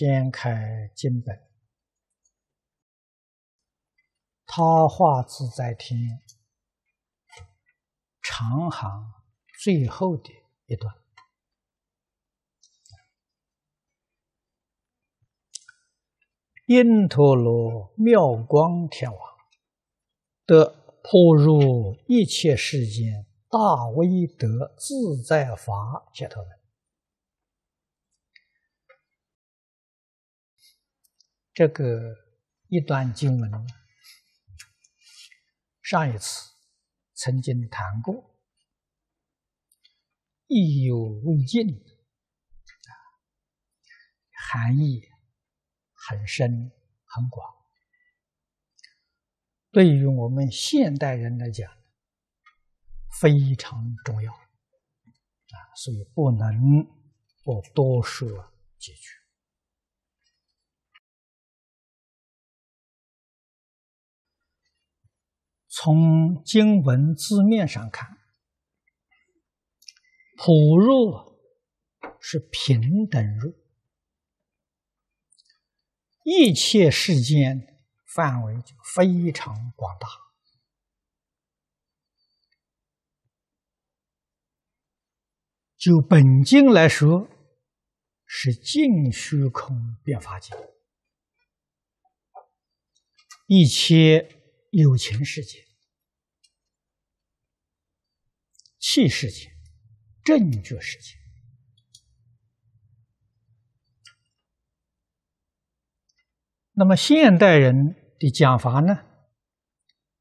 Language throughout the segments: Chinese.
掀开经本，他化自在天长行最后的一段：“因陀罗妙光天王得普入一切世间大威德自在法解脱门。”这个一段经文，上一次曾经谈过，意犹未尽，含义很深很广，对于我们现代人来讲非常重要，啊，所以不能不多说几句。从经文字面上看，普入是平等入，一切世间范围就非常广大。就本经来说，是尽虚空变法界一切有情世界。气世界、政治世界。那么现代人的讲法呢，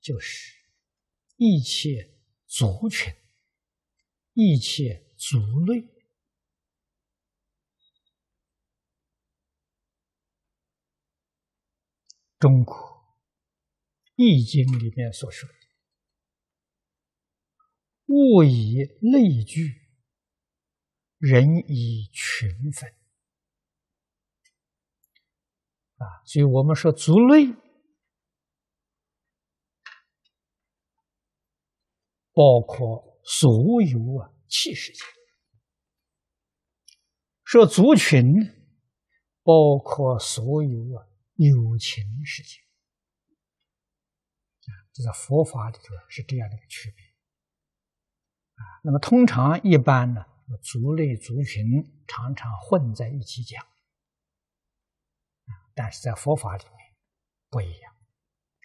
就是一切族群、一切族类、中国《易经》里面所说。物以类聚，人以群分。啊，所以我们说族类包括所有啊气世界，说族群包括所有啊有情世界。啊，这个佛法里头是这样的一个区别。啊，那么通常一般呢，族类族群常常混在一起讲，但是在佛法里面不一样，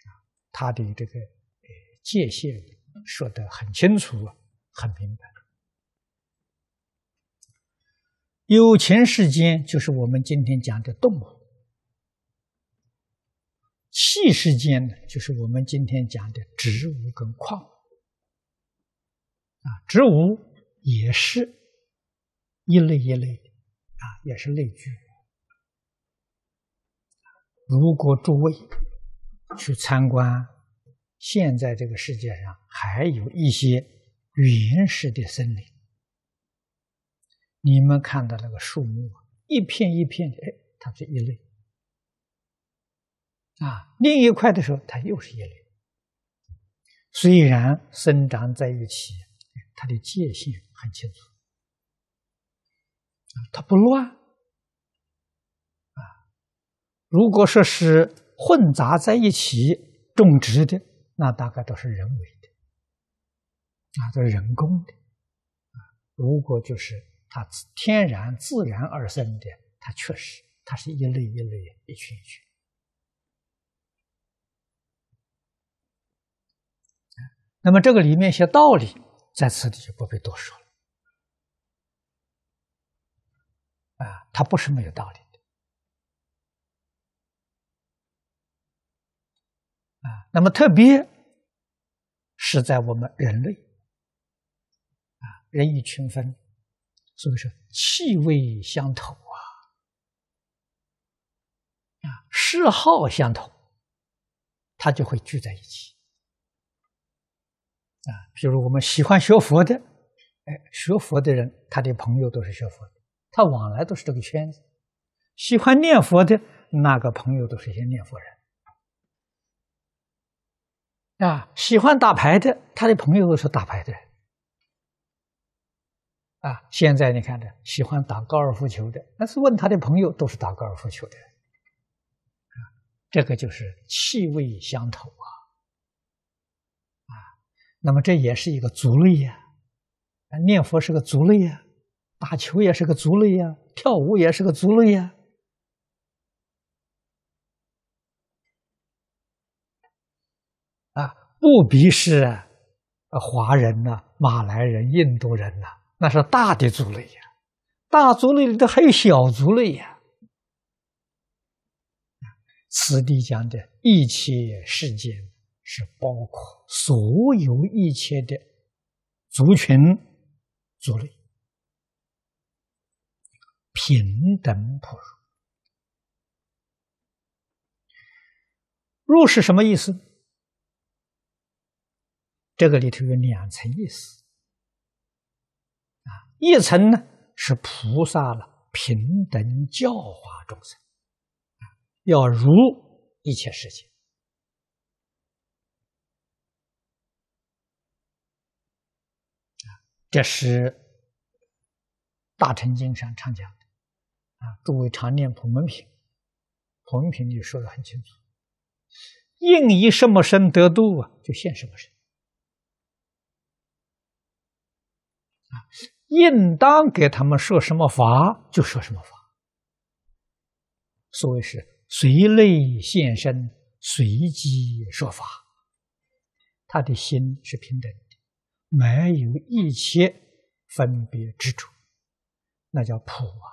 啊，它的这个界限说的很清楚，很明白。有情世间就是我们今天讲的动物，气世间呢就是我们今天讲的植物跟矿。物。啊，植物也是一类一类的啊，也是类聚。如果诸位去参观，现在这个世界上还有一些原始的森林，你们看到那个树木啊，一片一片的，哎，它是一类；啊，另一块的时候，它又是一类。虽然生长在一起。它的界限很清楚他它不乱啊。如果说是混杂在一起种植的，那大概都是人为的啊，都是人工的啊。如果就是它天然自然而生的，它确实它是一类一类，一群一群。那么这个里面一些道理。在此地就不必多说了，啊，他不是没有道理的，啊，那么特别是在我们人类，啊，人以群分，所以说气味相投啊，啊，嗜好相同，他就会聚在一起。啊，比如我们喜欢学佛的，哎，学佛的人他的朋友都是学佛的，他往来都是这个圈子。喜欢念佛的那个朋友都是一些念佛人。啊，喜欢打牌的，他的朋友都是打牌的。啊，现在你看着喜欢打高尔夫球的，那是问他的朋友都是打高尔夫球的。啊，这个就是气味相投啊。那么这也是一个族类呀，念佛是个族类呀，打球也是个族类呀，跳舞也是个族类呀，啊，不比是华人呐、马来人、印度人呐，那是大的族类呀，大族类里头还有小族类呀，此地讲的一切世间。是包括所有一切的族群、族类平等普入，入是什么意思？这个里头有两层意思啊，一层呢是菩萨了平等教化众生，要如一切事情。这是大乘经上常讲的啊，诸位常念普门品，普门品里说的很清楚：应以什么身得度啊，就现什么身啊；应当给他们设什么法，就设什么法。所谓是随类现身，随机说法，他的心是平等。没有一切分别执着，那叫普啊。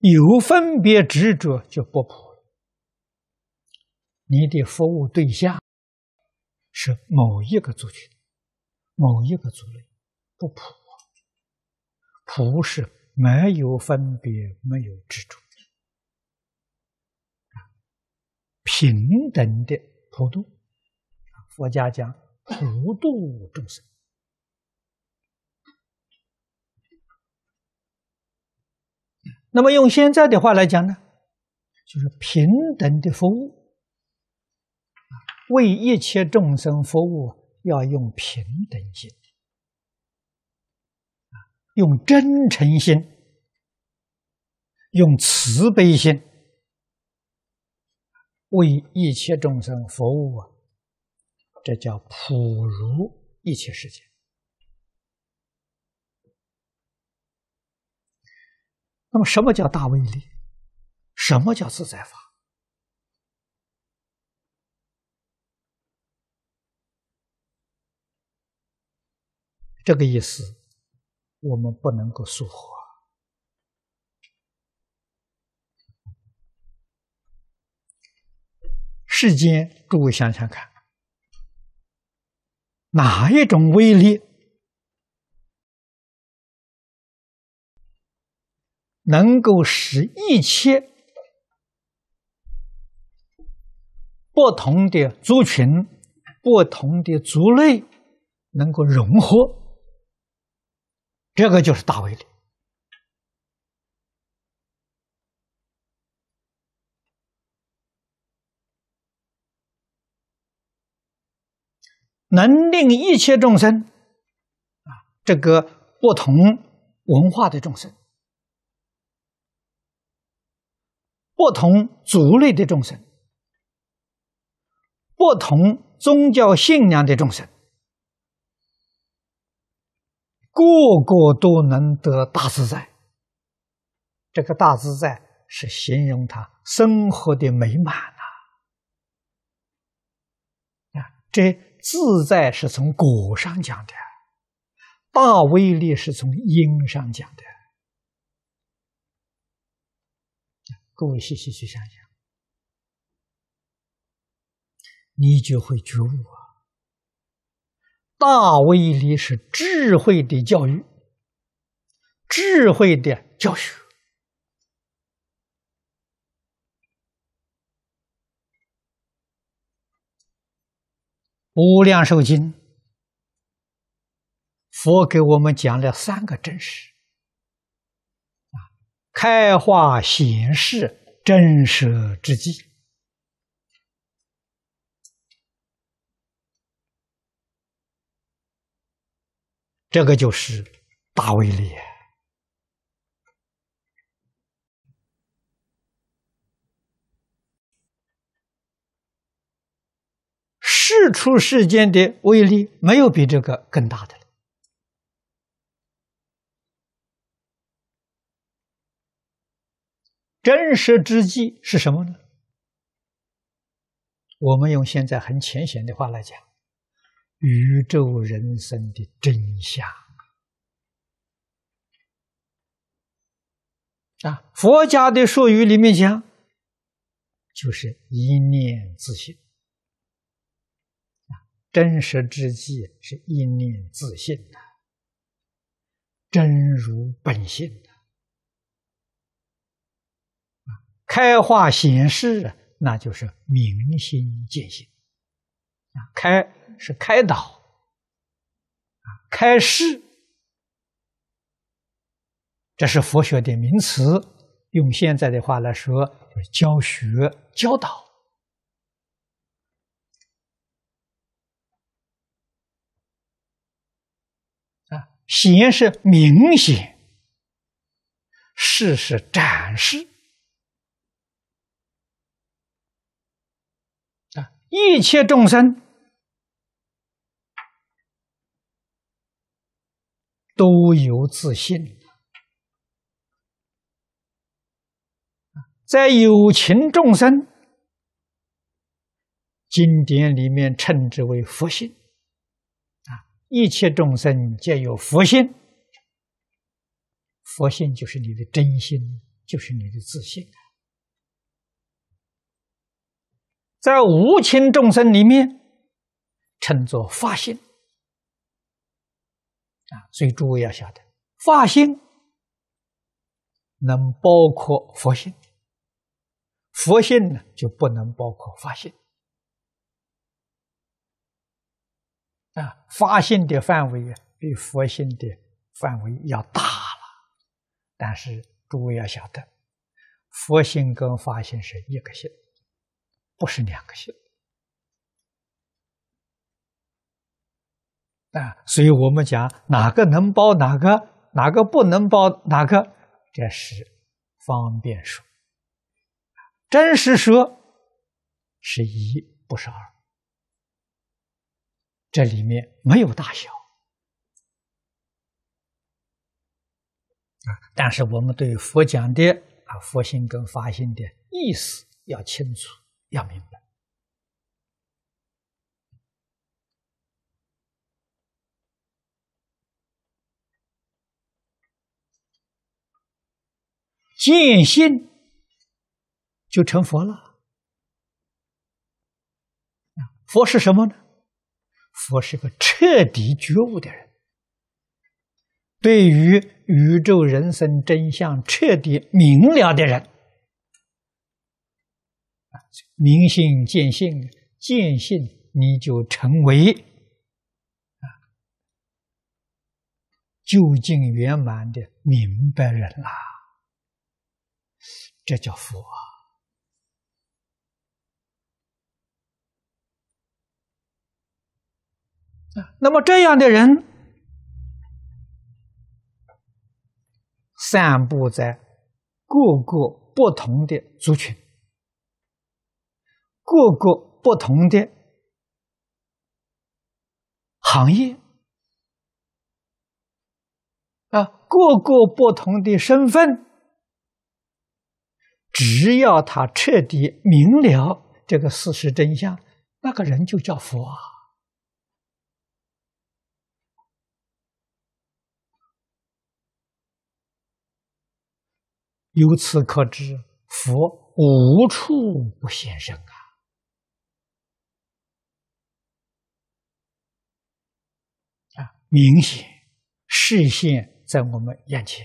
有分别执着就不普了。你的服务对象是某一个族群、某一个族类，不普。普是没有分别、没有执着平等的普度。佛家讲。普度众生，那么用现在的话来讲呢，就是平等的服务为一切众生服务要用平等心，用真诚心，用慈悲心，为一切众生服务啊。这叫普如一切世界。那么，什么叫大威力？什么叫自在法？这个意思，我们不能够说话。世间，诸位想想看。哪一种威力能够使一切不同的族群、不同的族类能够融合？这个就是大威力。能令一切众生，啊，这个不同文化的众生，不同族类的众生，不同宗教信仰的众生，个个都能得大自在。这个大自在是形容他生活的美满啊！啊，这。自在是从果上讲的，大威力是从因上讲的。各位细细去想想，你就会觉悟啊！大威力是智慧的教育，智慧的教学。无量寿经，佛给我们讲了三个真实，啊，开化显示真实之机，这个就是大威力。出世间的威力没有比这个更大的了。真实之际是什么呢？我们用现在很浅显的话来讲，宇宙人生的真相啊！佛家的术语里面讲，就是一念之心。真实之际是一念自信的，真如本性的开化显示，那就是明心见性啊，开是开导啊，开示，这是佛学的名词，用现在的话来说，就是教学教导。显是明显，事是展示啊！一切众生都有自信，在有情众生经典里面称之为佛性。一切众生皆有佛性，佛性就是你的真心，就是你的自信，在无情众生里面称作法性啊。所以诸位要晓得，法性能包括佛性，佛性呢就不能包括法性。啊，发心的范围比佛性的范围要大了，但是诸位要晓得，佛性跟发心是一个性，不是两个性。啊，所以我们讲哪个能包哪个，哪个不能包哪个，这是方便说。真实说是一，不是二。这里面没有大小啊！但是我们对佛讲的啊佛性跟法性的意思要清楚，要明白。见性就成佛了。佛是什么呢？佛是个彻底觉悟的人，对于宇宙人生真相彻底明了的人，明心见性，见性你就成为啊究竟圆满的明白人啦，这叫佛。啊。那么这样的人，散布在各个不同的族群、各个不同的行业、啊各个不同的身份，只要他彻底明了这个事实真相，那个人就叫佛。啊。由此可知，佛无处不现身啊！啊，明显，视线在我们眼前。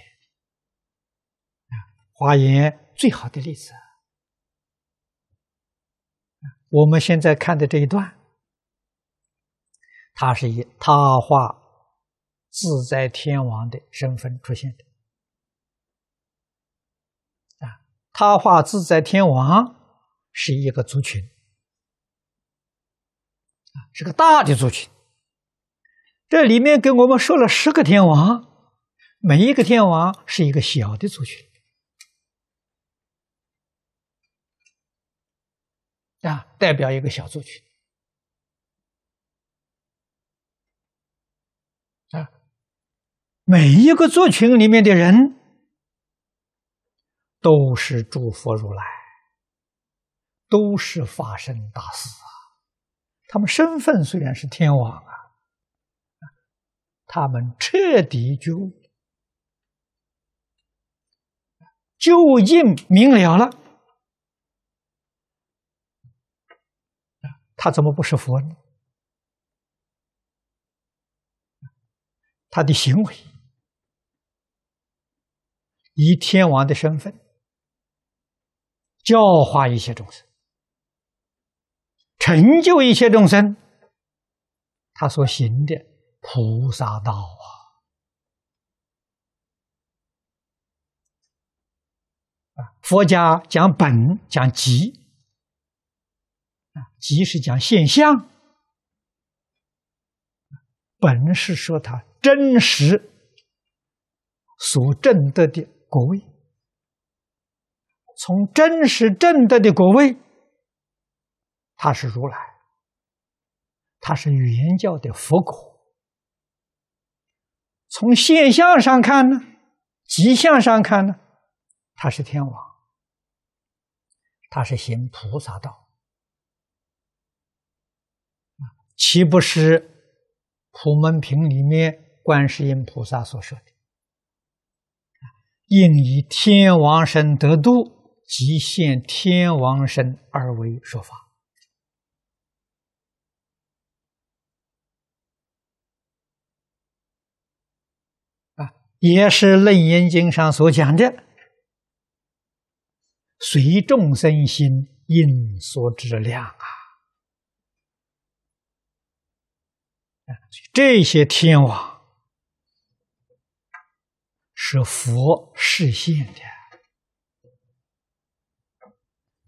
啊，华严最好的例子。我们现在看的这一段，他是以他化自在天王的身份出现的。他画自在天王是一个族群，是个大的族群。这里面给我们说了十个天王，每一个天王是一个小的族群，啊，代表一个小族群。啊，每一个族群里面的人。都是诸佛如来，都是法身大士啊！他们身份虽然是天王啊，他们彻底就就应明了了他怎么不是佛呢？他的行为以天王的身份。教化一些众生，成就一切众生，他所行的菩萨道啊！佛家讲本讲极，啊，即是讲现象，本是说他真实所证得的果位。从真实正德的果位，他是如来，他是原教的佛果。从现象上看呢，吉象上看呢，他是天王，他是行菩萨道，岂不是普门品里面观世音菩萨所说的：“应以天王身得度。”即现天王身而为说法，也是楞严经上所讲的“随众生心，应所之量”啊，啊，这些天王是佛示现的。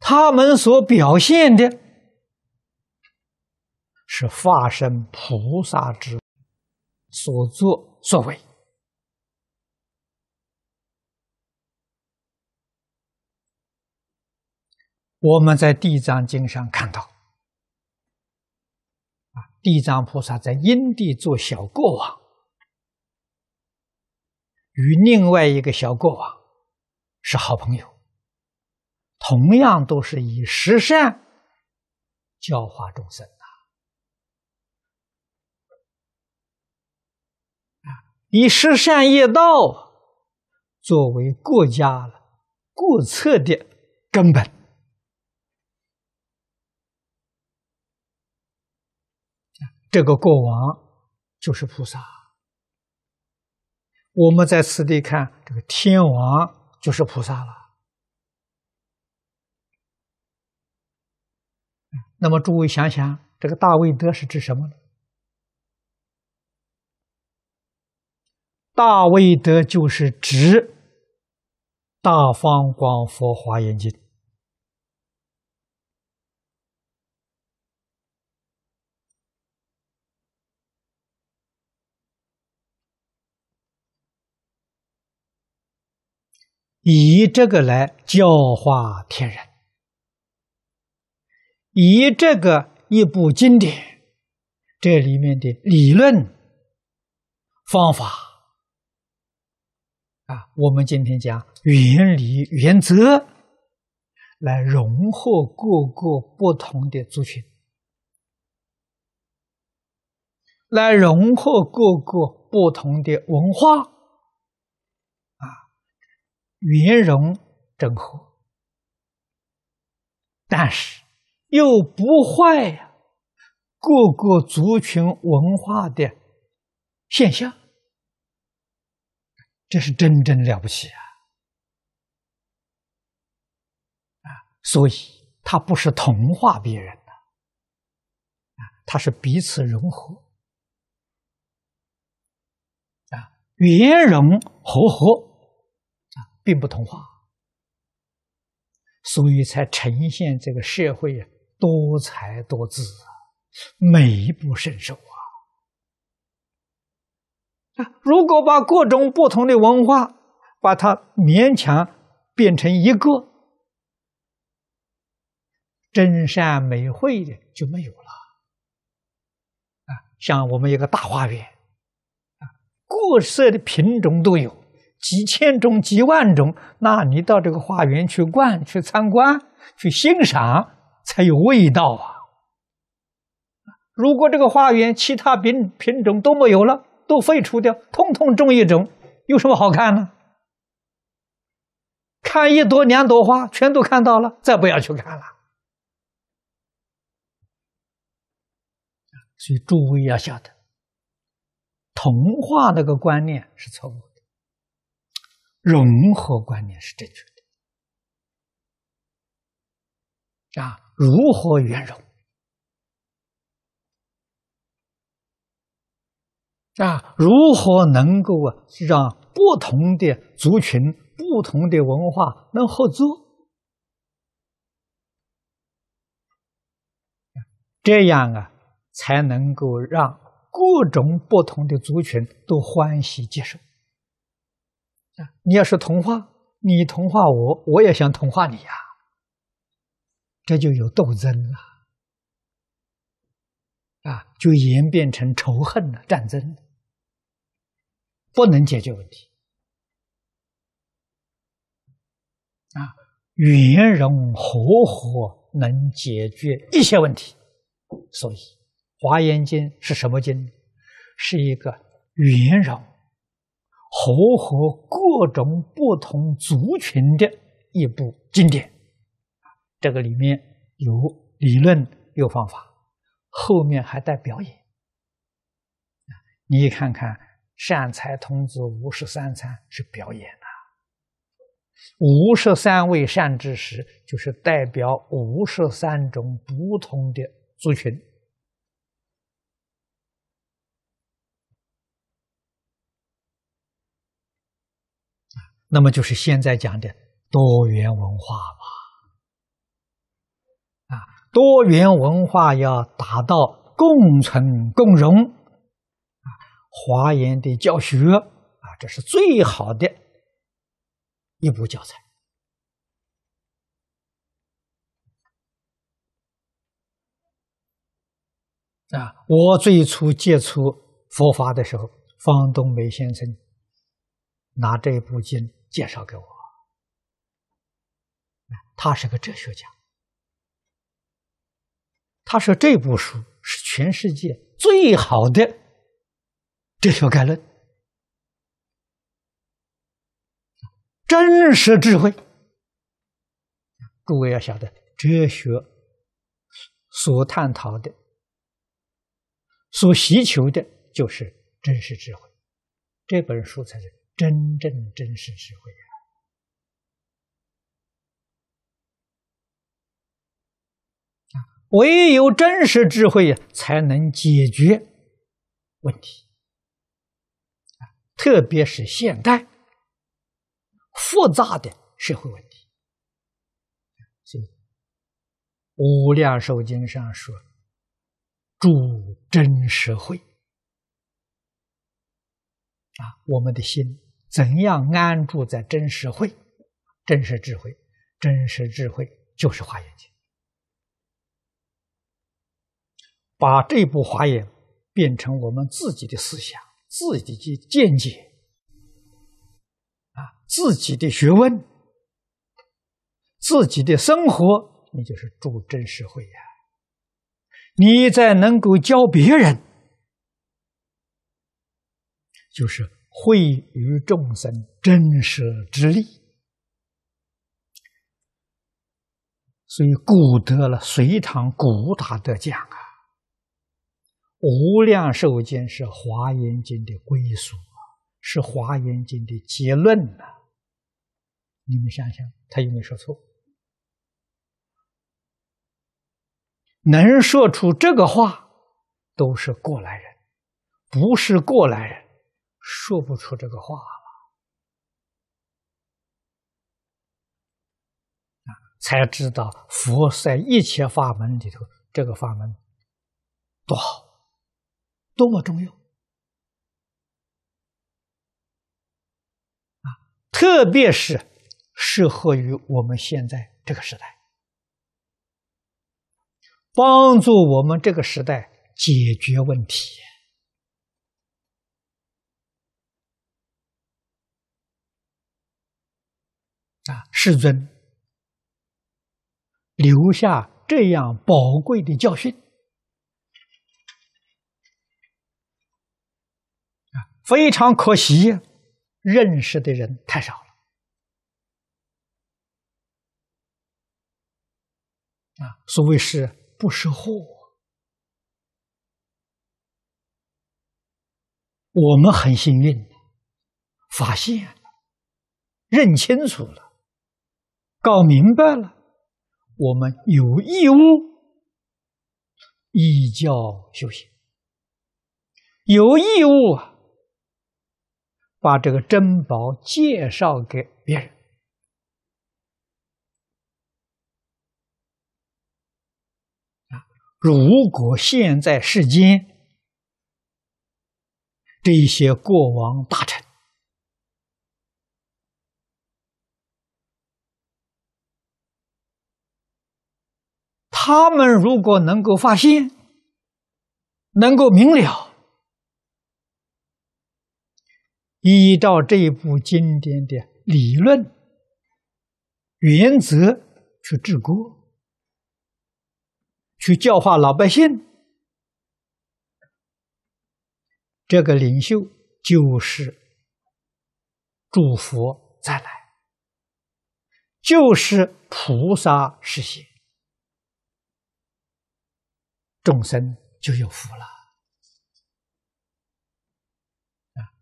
他们所表现的是化身菩萨之所作所为。我们在地藏经上看到，啊，地藏菩萨在阴地做小国王，与另外一个小国王是好朋友。同样都是以十善教化众生的。啊，以十善业道作为国家了国策的根本，这个国王就是菩萨。我们在此地看，这个天王就是菩萨了。那么，诸位想想，这个大卫德是指什么呢？大卫德就是指《大方广佛华严经》，以这个来教化天人。以这个一部经典，这里面的理论方法啊，我们今天讲原理原则，来融合各个不同的族群，来融合各个不同的文化啊，圆融整合，但是。又不坏呀，各个族群文化的现象，这是真正了不起啊！啊，所以它不是同化别人的，啊，它是彼此融合，啊，圆融和合，啊，并不同化，所以才呈现这个社会呀。多才多姿，美不胜收啊！啊，如果把各种不同的文化，把它勉强变成一个真善美会的，就没有了啊！像我们一个大花园啊，各色的品种都有，几千种、几万种，那你到这个花园去逛、去参观、去欣赏。才有味道啊！如果这个花园其他品品种都没有了，都废除掉，通通种一种，有什么好看呢？看一朵两朵花，全都看到了，再不要去看了。所以诸位要晓得，同化那个观念是错误的，融合观念是正确的。啊！如何圆融？啊，如何能够啊让不同的族群、不同的文化能合作？这样啊，才能够让各种不同的族群都欢喜接受。啊，你要是同化，你同化我，我也想同化你呀。这就有斗争了，啊，就演变成仇恨了、战争，不能解决问题。啊，圆融和合能解决一切问题，所以《华严经》是什么经？是一个圆融和合各种不同族群的一部经典。这个里面有理论，有方法，后面还带表演。你看看善财童子五十三参是表演啊，五十三位善知识就是代表五十三种不同的族群，那么就是现在讲的多元文化吧。多元文化要达到共存共荣，啊，华严的教学啊，这是最好的一部教材。啊，我最初接触佛法的时候，方东梅先生拿这部经介绍给我，他是个哲学家。他说：“这部书是全世界最好的哲学概论，真实智慧。诸位要晓得，哲学所探讨的、所需求的，就是真实智慧。这本书才是真正真实智慧啊！”唯有真实智慧才能解决问题，特别是现代复杂的社会问题。所以，《无量寿经》上说：“主真实慧。”啊，我们的心怎样安住在真实慧？真实智慧，真实智慧就是《华严经》。把这部华严变成我们自己的思想、自己的见解，啊，自己的学问、自己的生活，你就是助真实慧呀。你再能够教别人，就是会于众生真实之力。所以古德了，隋唐古塔德讲啊。无量寿经是华严经的归属啊，是华严经的结论呐。你们想想，他有没有说错？能说出这个话，都是过来人；不是过来人，说不出这个话了。啊，才知道佛在一切法门里头，这个法门多好。多么重要啊！特别是适合于我们现在这个时代，帮助我们这个时代解决问题啊！世尊留下这样宝贵的教训。非常可惜，认识的人太少了。啊，所谓是不识货。我们很幸运，发现了，认清楚了，搞明白了，我们有义务，以教修行，有义务啊。把这个珍宝介绍给别人。如果现在世间这一些过往大臣，他们如果能够发现，能够明了。依照这部经典的理论原则去治国，去教化老百姓，这个领袖就是诸佛再来，就是菩萨实现，众生就有福了。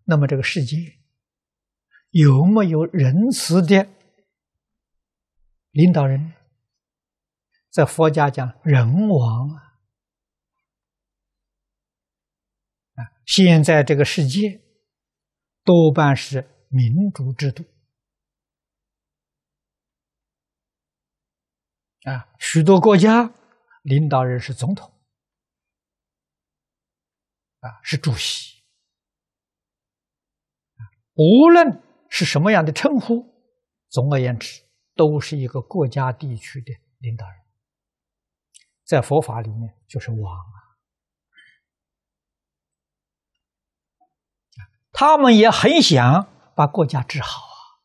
那么，这个世界有没有仁慈的领导人？在佛家讲，人王啊！啊，现在这个世界多半是民主制度啊，许多国家领导人是总统啊，是主席。无论是什么样的称呼，总而言之，都是一个国家地区的领导人，在佛法里面就是王啊。他们也很想把国家治好啊，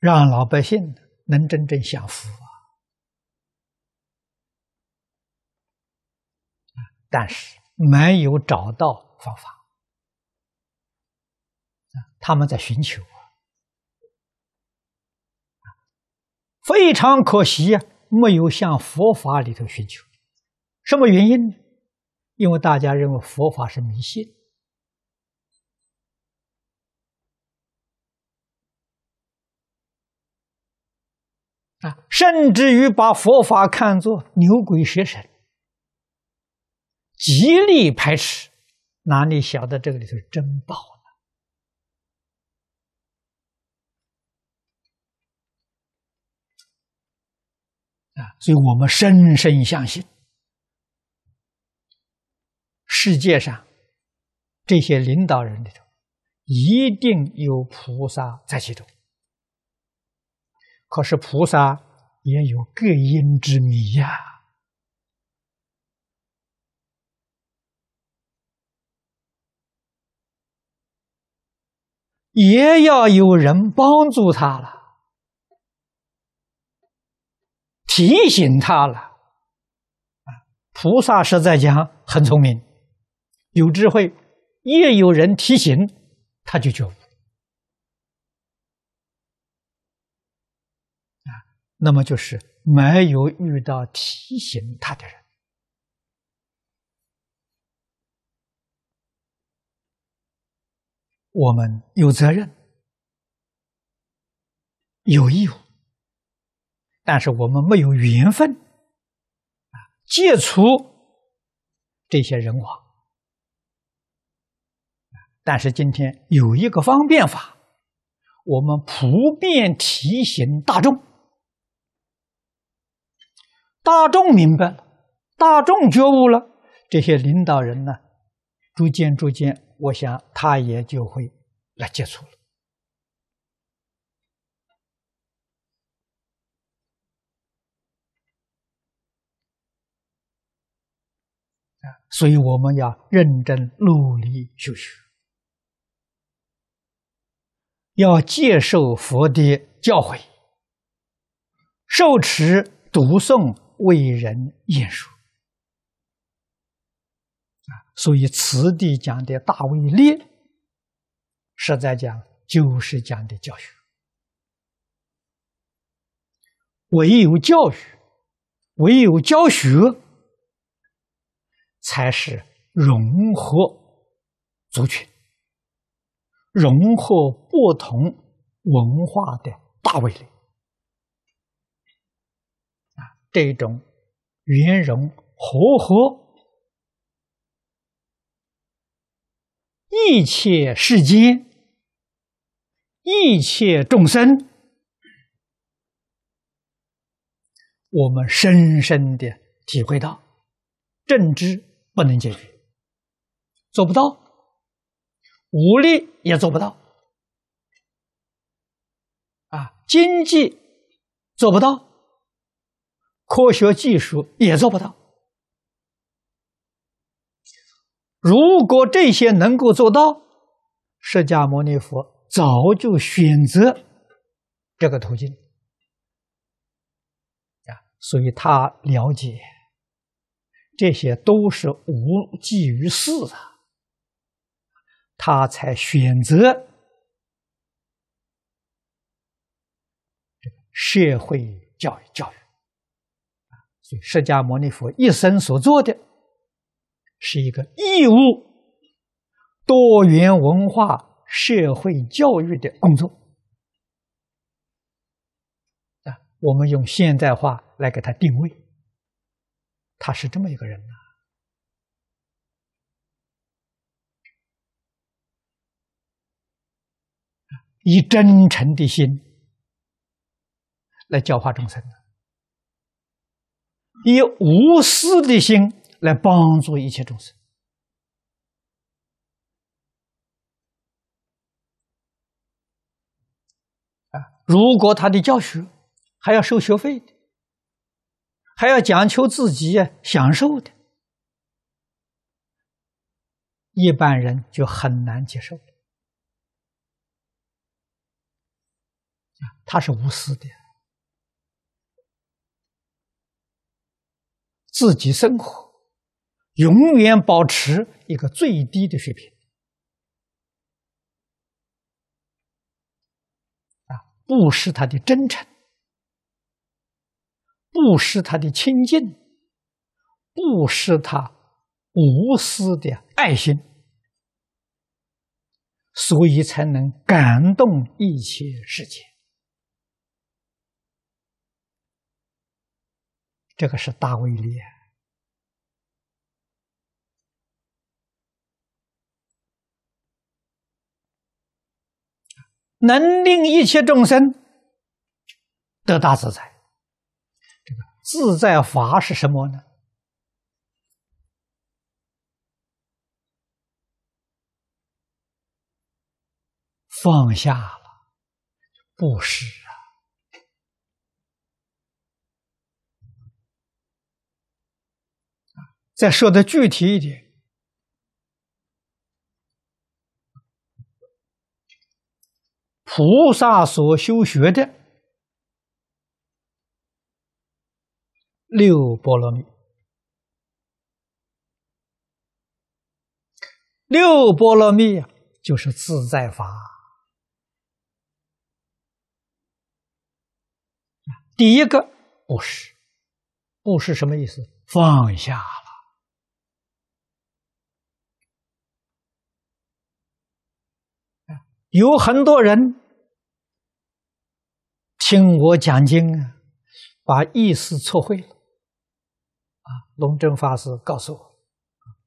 让老百姓能真正享福啊，但是没有找到方法。他们在寻求啊，非常可惜，没有向佛法里头寻求。什么原因呢？因为大家认为佛法是迷信啊，甚至于把佛法看作牛鬼蛇神，极力排斥，哪里晓得这个里头真宝。啊，所以我们深深相信，世界上这些领导人里头，一定有菩萨在其中。可是菩萨也有各因之谜呀，也要有人帮助他了。提醒他了，菩萨实在讲很聪明、有智慧，越有人提醒，他就觉悟，啊！那么就是没有遇到提醒他的人，我们有责任，有义务。但是我们没有缘分，啊，接触这些人网。但是今天有一个方便法，我们普遍提醒大众，大众明白了，大众觉悟了，这些领导人呢，逐渐逐渐，我想他也就会来接触了。所以我们要认真努力学习，要接受佛的教诲，受持读诵为人演说。所以此地讲的大威力，实在讲就是讲的教学，唯有教学，唯有教学。才是融合族群、融合不同文化的大威力啊！这种圆融和合，一切世间、一切众生，我们深深的体会到正知。不能解决，做不到，武力也做不到，啊，经济做不到，科学技术也做不到。如果这些能够做到，释迦牟尼佛早就选择这个途径，啊，所以他了解。这些都是无济于事啊，他才选择这个社会教育教育，所以释迦牟尼佛一生所做的是一个义务多元文化社会教育的工作我们用现代化来给他定位。他是这么一个人呢，以真诚的心来教化众生，以无私的心来帮助一切众生。啊，如果他的教学还要收学费？还要讲求自己享受的，一般人就很难接受他是无私的，自己生活永远保持一个最低的水平，啊，不失他的真诚。不失他的清净，不失他无私的爱心，所以才能感动一切世界。这个是大威力，能令一切众生得大自在。自在法是什么呢？放下了，不是啊，再说的具体一点，菩萨所修学的。六波罗蜜，六波罗蜜就是自在法。第一个不是，不是什么意思？放下了。有很多人听我讲经啊，把意思错会了。龙正法师告诉我，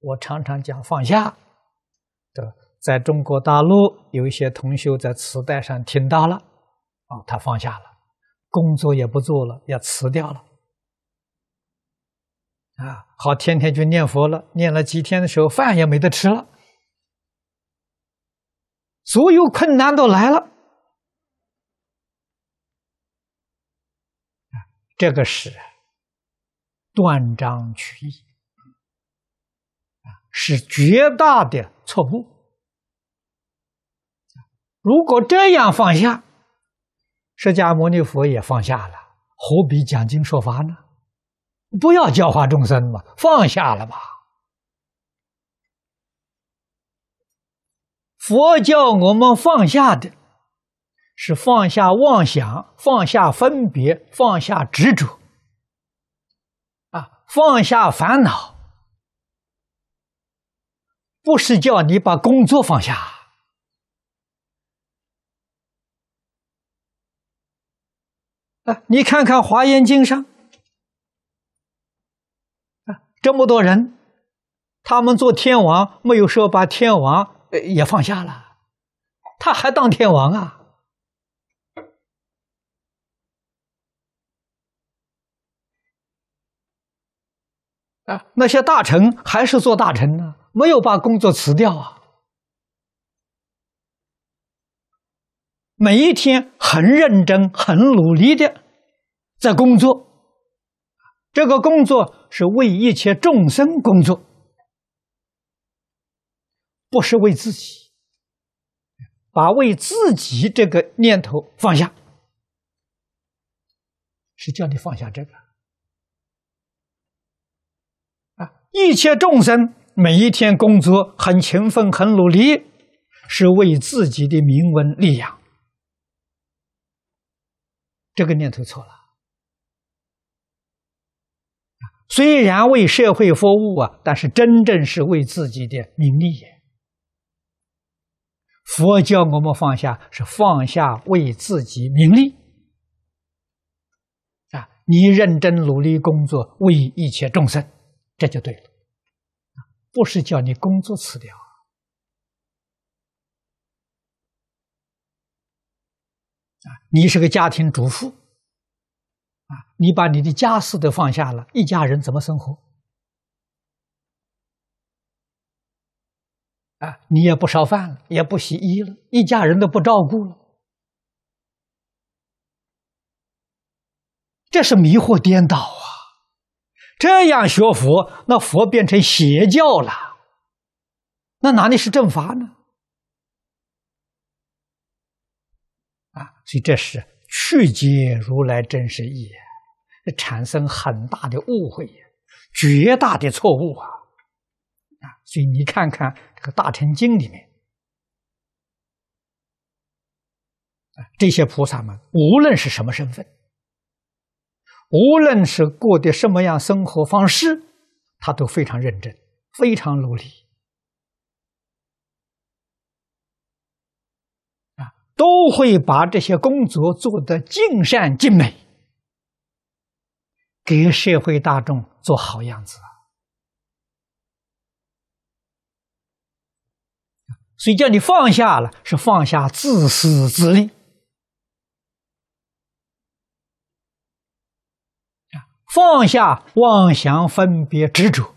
我常常讲放下。的，在中国大陆有一些同学在磁带上听到了，哦，他放下了，工作也不做了，要辞掉了，啊，好，天天就念佛了。念了几天的时候，饭也没得吃了，所有困难都来了。这个是。断章取义啊，是绝大的错误。如果这样放下，释迦牟尼佛也放下了，何必讲经说法呢？不要教化众生嘛，放下了吧。佛教我们放下的是放下妄想，放下分别，放下执着。放下烦恼，不是叫你把工作放下。啊，你看看《华严经》上，啊，这么多人，他们做天王，没有说把天王也放下了，他还当天王啊。啊，那些大臣还是做大臣呢，没有把工作辞掉啊。每一天很认真、很努力的在工作，这个工作是为一切众生工作，不是为自己。把为自己这个念头放下，是叫你放下这个。一切众生每一天工作很勤奋、很努力，是为自己的名闻利养。这个念头错了。虽然为社会服务啊，但是真正是为自己的名利。佛教我们放下，是放下为自己名利。啊，你认真努力工作，为一切众生。这就对了，不是叫你工作辞掉啊！你是个家庭主妇啊，你把你的家事都放下了，一家人怎么生活？啊，你也不烧饭了，也不洗衣了，一家人都不照顾了，这是迷惑颠倒啊！这样学佛，那佛变成邪教了，那哪里是正法呢？啊，所以这是去解如来真实意，产生很大的误会，绝大的错误啊！啊，所以你看看这个《大乘经》里面，这些菩萨们无论是什么身份。无论是过的什么样生活方式，他都非常认真，非常努力，啊，都会把这些工作做得尽善尽美，给社会大众做好样子啊。所以叫你放下了，是放下自私自利。放下妄想、分别、执着，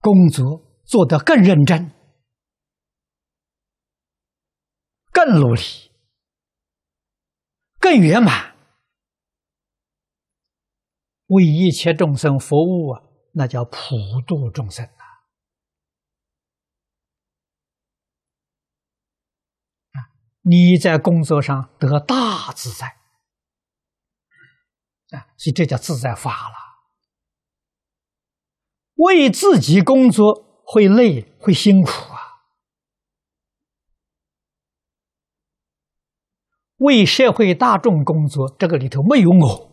工作做得更认真、更努力、更圆满，为一切众生服务啊，那叫普度众生。你在工作上得大自在，啊，所以这叫自在法了。为自己工作会累会辛苦啊，为社会大众工作，这个里头没有我。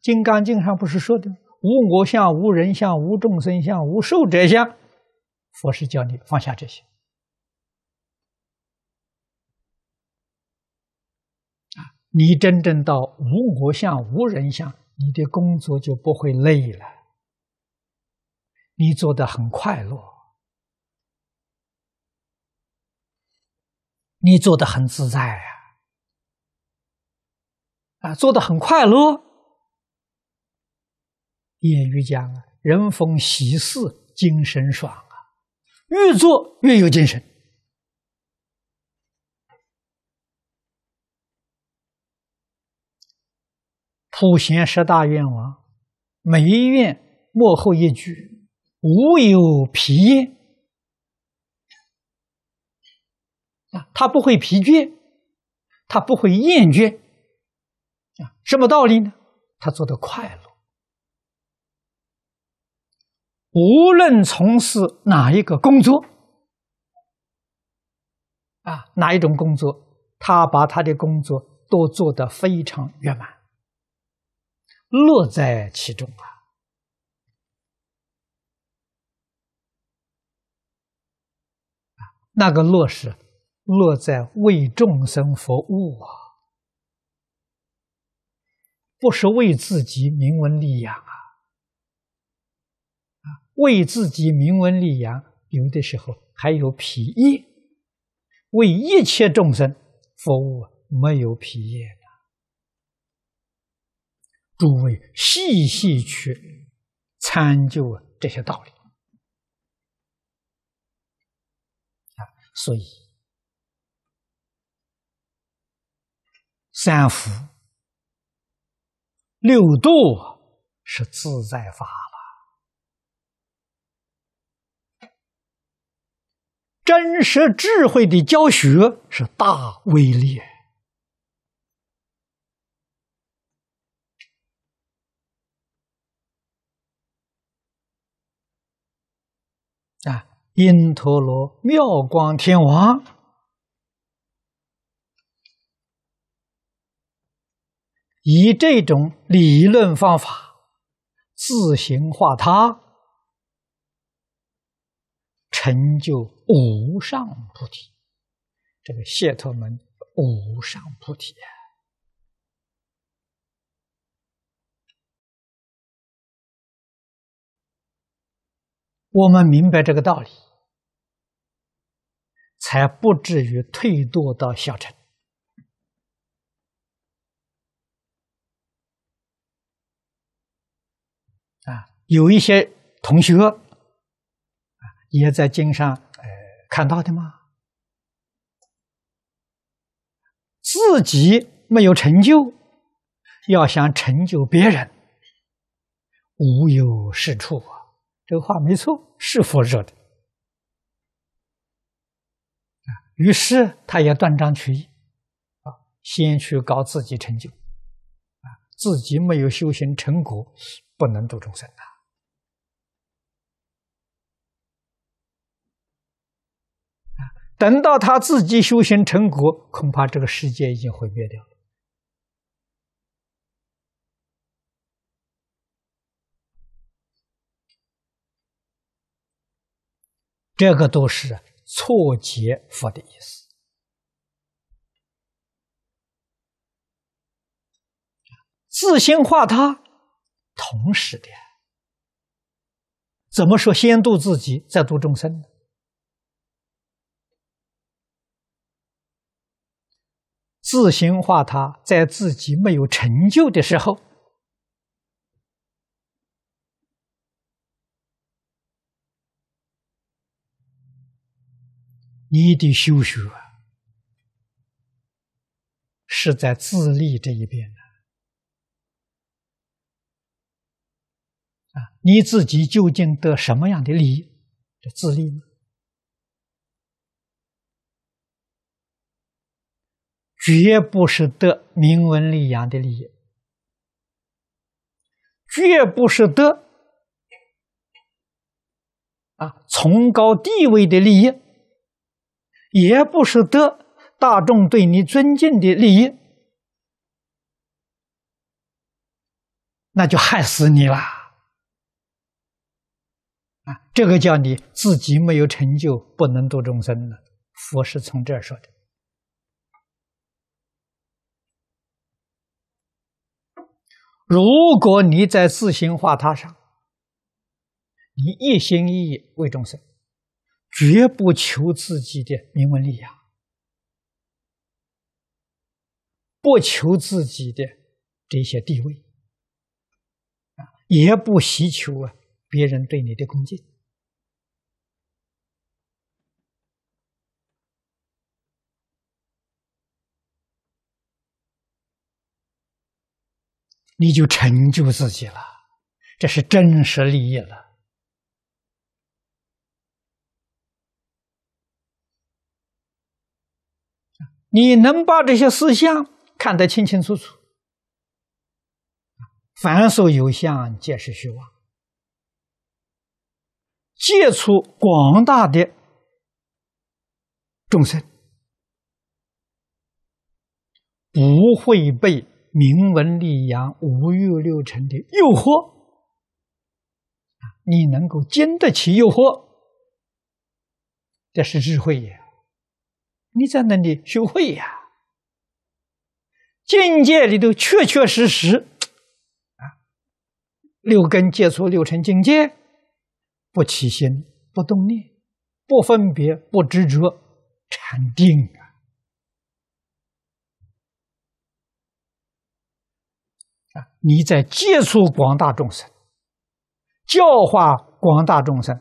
金刚经》上不是说的“无我相、无人相、无众生相、无寿者相”，佛是叫你放下这些。你真正到无我相、无人相，你的工作就不会累了，你做的很快乐，你做的很自在啊，啊，做的很快乐。谚语讲：“人逢喜事精神爽啊，越做越有精神。”普贤十大愿王，每一愿幕后一句：无有疲厌啊，他不会疲倦，他不会厌倦啊。什么道理呢？他做的快乐，无论从事哪一个工作啊，哪一种工作，他把他的工作都做得非常圆满。乐在其中啊！那个乐是乐在为众生服务啊，不是为自己名闻利养啊！啊，为自己名闻利养，有的时候还有皮业；为一切众生服务，没有皮业。诸位细细去参究这些道理啊，所以三福六度是自在法了。真实智慧的教学是大威力。啊，因陀罗妙光天王以这种理论方法自行化他，成就无上菩提。这个谢陀门无上菩提。啊。我们明白这个道理，才不至于退堕到下层。啊，有一些同学也在经上呃看到的吗？自己没有成就，要想成就别人，无有是处啊。这个话没错，是佛说的于是他也断章取义，啊，先去搞自己成就，啊，自己没有修行成果，不能度众生的。等到他自己修行成果，恐怕这个世界已经毁灭掉了。这个都是错解佛的意思。自心化他，同时的。怎么说先度自己，再度众生呢？自心化他，在自己没有成就的时候。你的修学是在自立这一边的啊，你自己究竟得什么样的利益？这自立呢？绝不是得名闻利养的利益，绝不是得啊崇高地位的利益。也不是得大众对你尊敬的利益，那就害死你啦！啊，这个叫你自己没有成就，不能度众生的。佛是从这儿说的。如果你在自行化他上，你一心一意为众生。绝不求自己的名闻利养，不求自己的这些地位，啊，也不希求啊别人对你的恭敬，你就成就自己了，这是真实利益了。你能把这些思想看得清清楚楚，凡所有相，皆是虚妄。接触广大的众生不会被名闻利养、五欲六尘的诱惑，你能够经得起诱惑，这是智慧也。你在那里修慧呀？境界里头确确实实啊，六根接触六尘境界，不起心，不动念，不分别，不执着，禅定啊，你在接触广大众生，教化广大众生，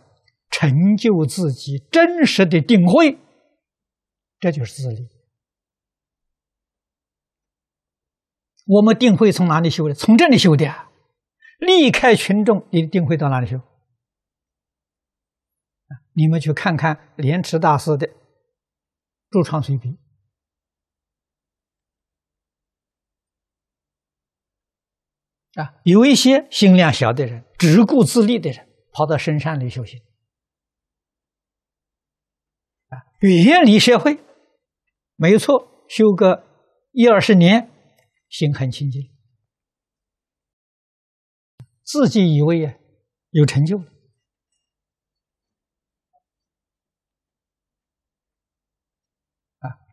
成就自己真实的定慧。这就是自立。我们定会从哪里修的？从这里修的，啊。离开群众也定会到哪里修？你们去看看莲池大师的驻创水平。啊，有一些心量小的人，只顾自立的人，跑到深山里修行，啊，远离社会。没错，修个一二十年，心很清净，自己以为啊有成就啊。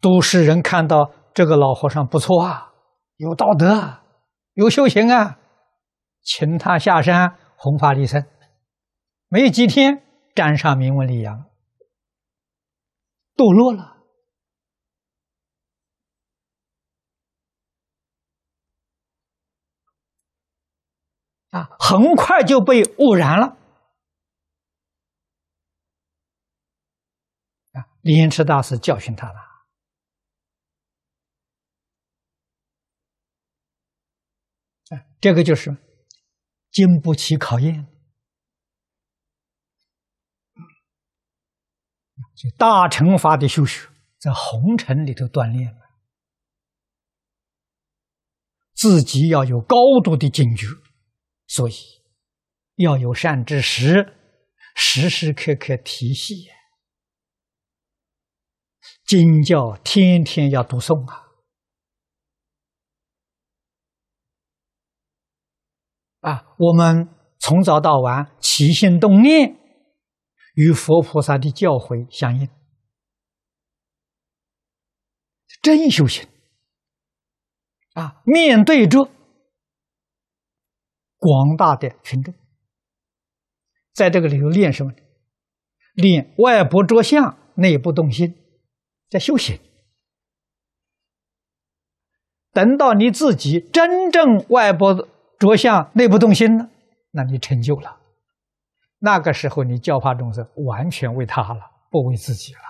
都市人看到这个老和尚不错啊，有道德，有修行啊，请他下山弘法利生，没几天沾上名闻利养，堕落了。啊，很快就被污染了。啊，李延池大师教训他了。这个就是经不起考验。大乘法的修学，在红尘里头锻炼，自己要有高度的警觉。所以，要有善知识，时时刻刻提醒，经教天天要读诵啊！啊，我们从早到晚起心动念，与佛菩萨的教诲相应，真修行啊！面对着。广大的群众，在这个里头练什么呢？练外部着相，内部动心，在修行。等到你自己真正外部着相，内部动心了，那你成就了。那个时候，你教化众生，完全为他了，不为自己了。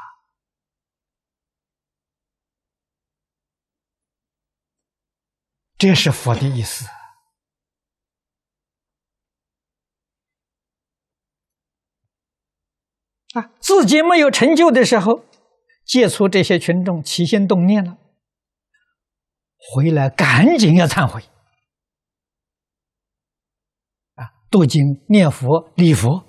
这是佛的意思。啊，自己没有成就的时候，接触这些群众起心动念了，回来赶紧要忏悔，啊，读经念佛礼佛，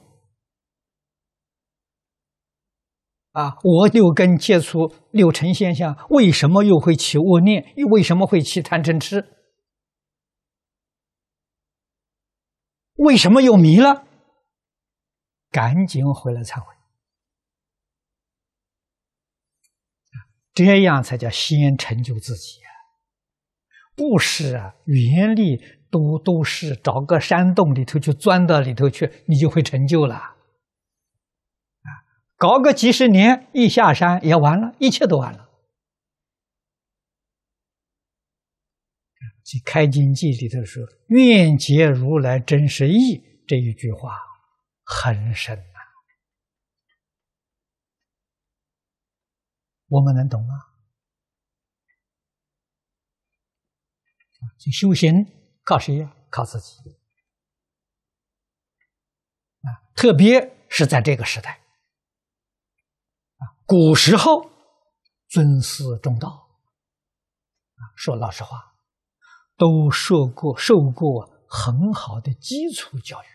啊，我六根接触六尘现象，为什么又会起恶念？又为什么会起贪嗔痴？为什么又迷了？赶紧回来忏悔。这样才叫先成就自己，不是啊！远离都都是找个山洞里头去钻到里头去，你就会成就了啊！搞个几十年，一下山也完了，一切都完了。《开经记》里头说“愿结如来真实意”这一句话很深。我们能懂吗？这修行靠谁？靠自己。啊，特别是在这个时代。啊，古时候尊师重道。啊，说老实话，都受过受过很好的基础教育，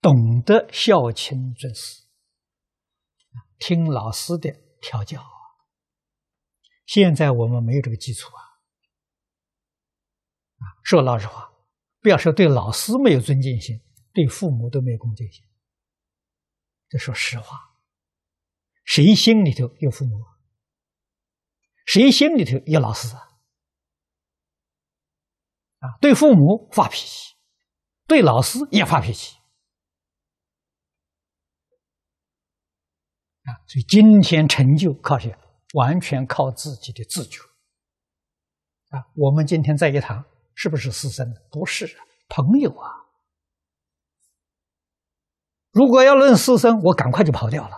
懂得孝亲尊师。听老师的调教，现在我们没有这个基础啊！啊，说老实话，不要说对老师没有尊敬心，对父母都没有恭敬心。这说实话，谁心里头有父母？谁心里头有老师啊？啊，对父母发脾气，对老师也发脾气。所以今天成就靠谁？完全靠自己的自觉。啊，我们今天在一堂，是不是师生？不是朋友啊。如果要论师生，我赶快就跑掉了。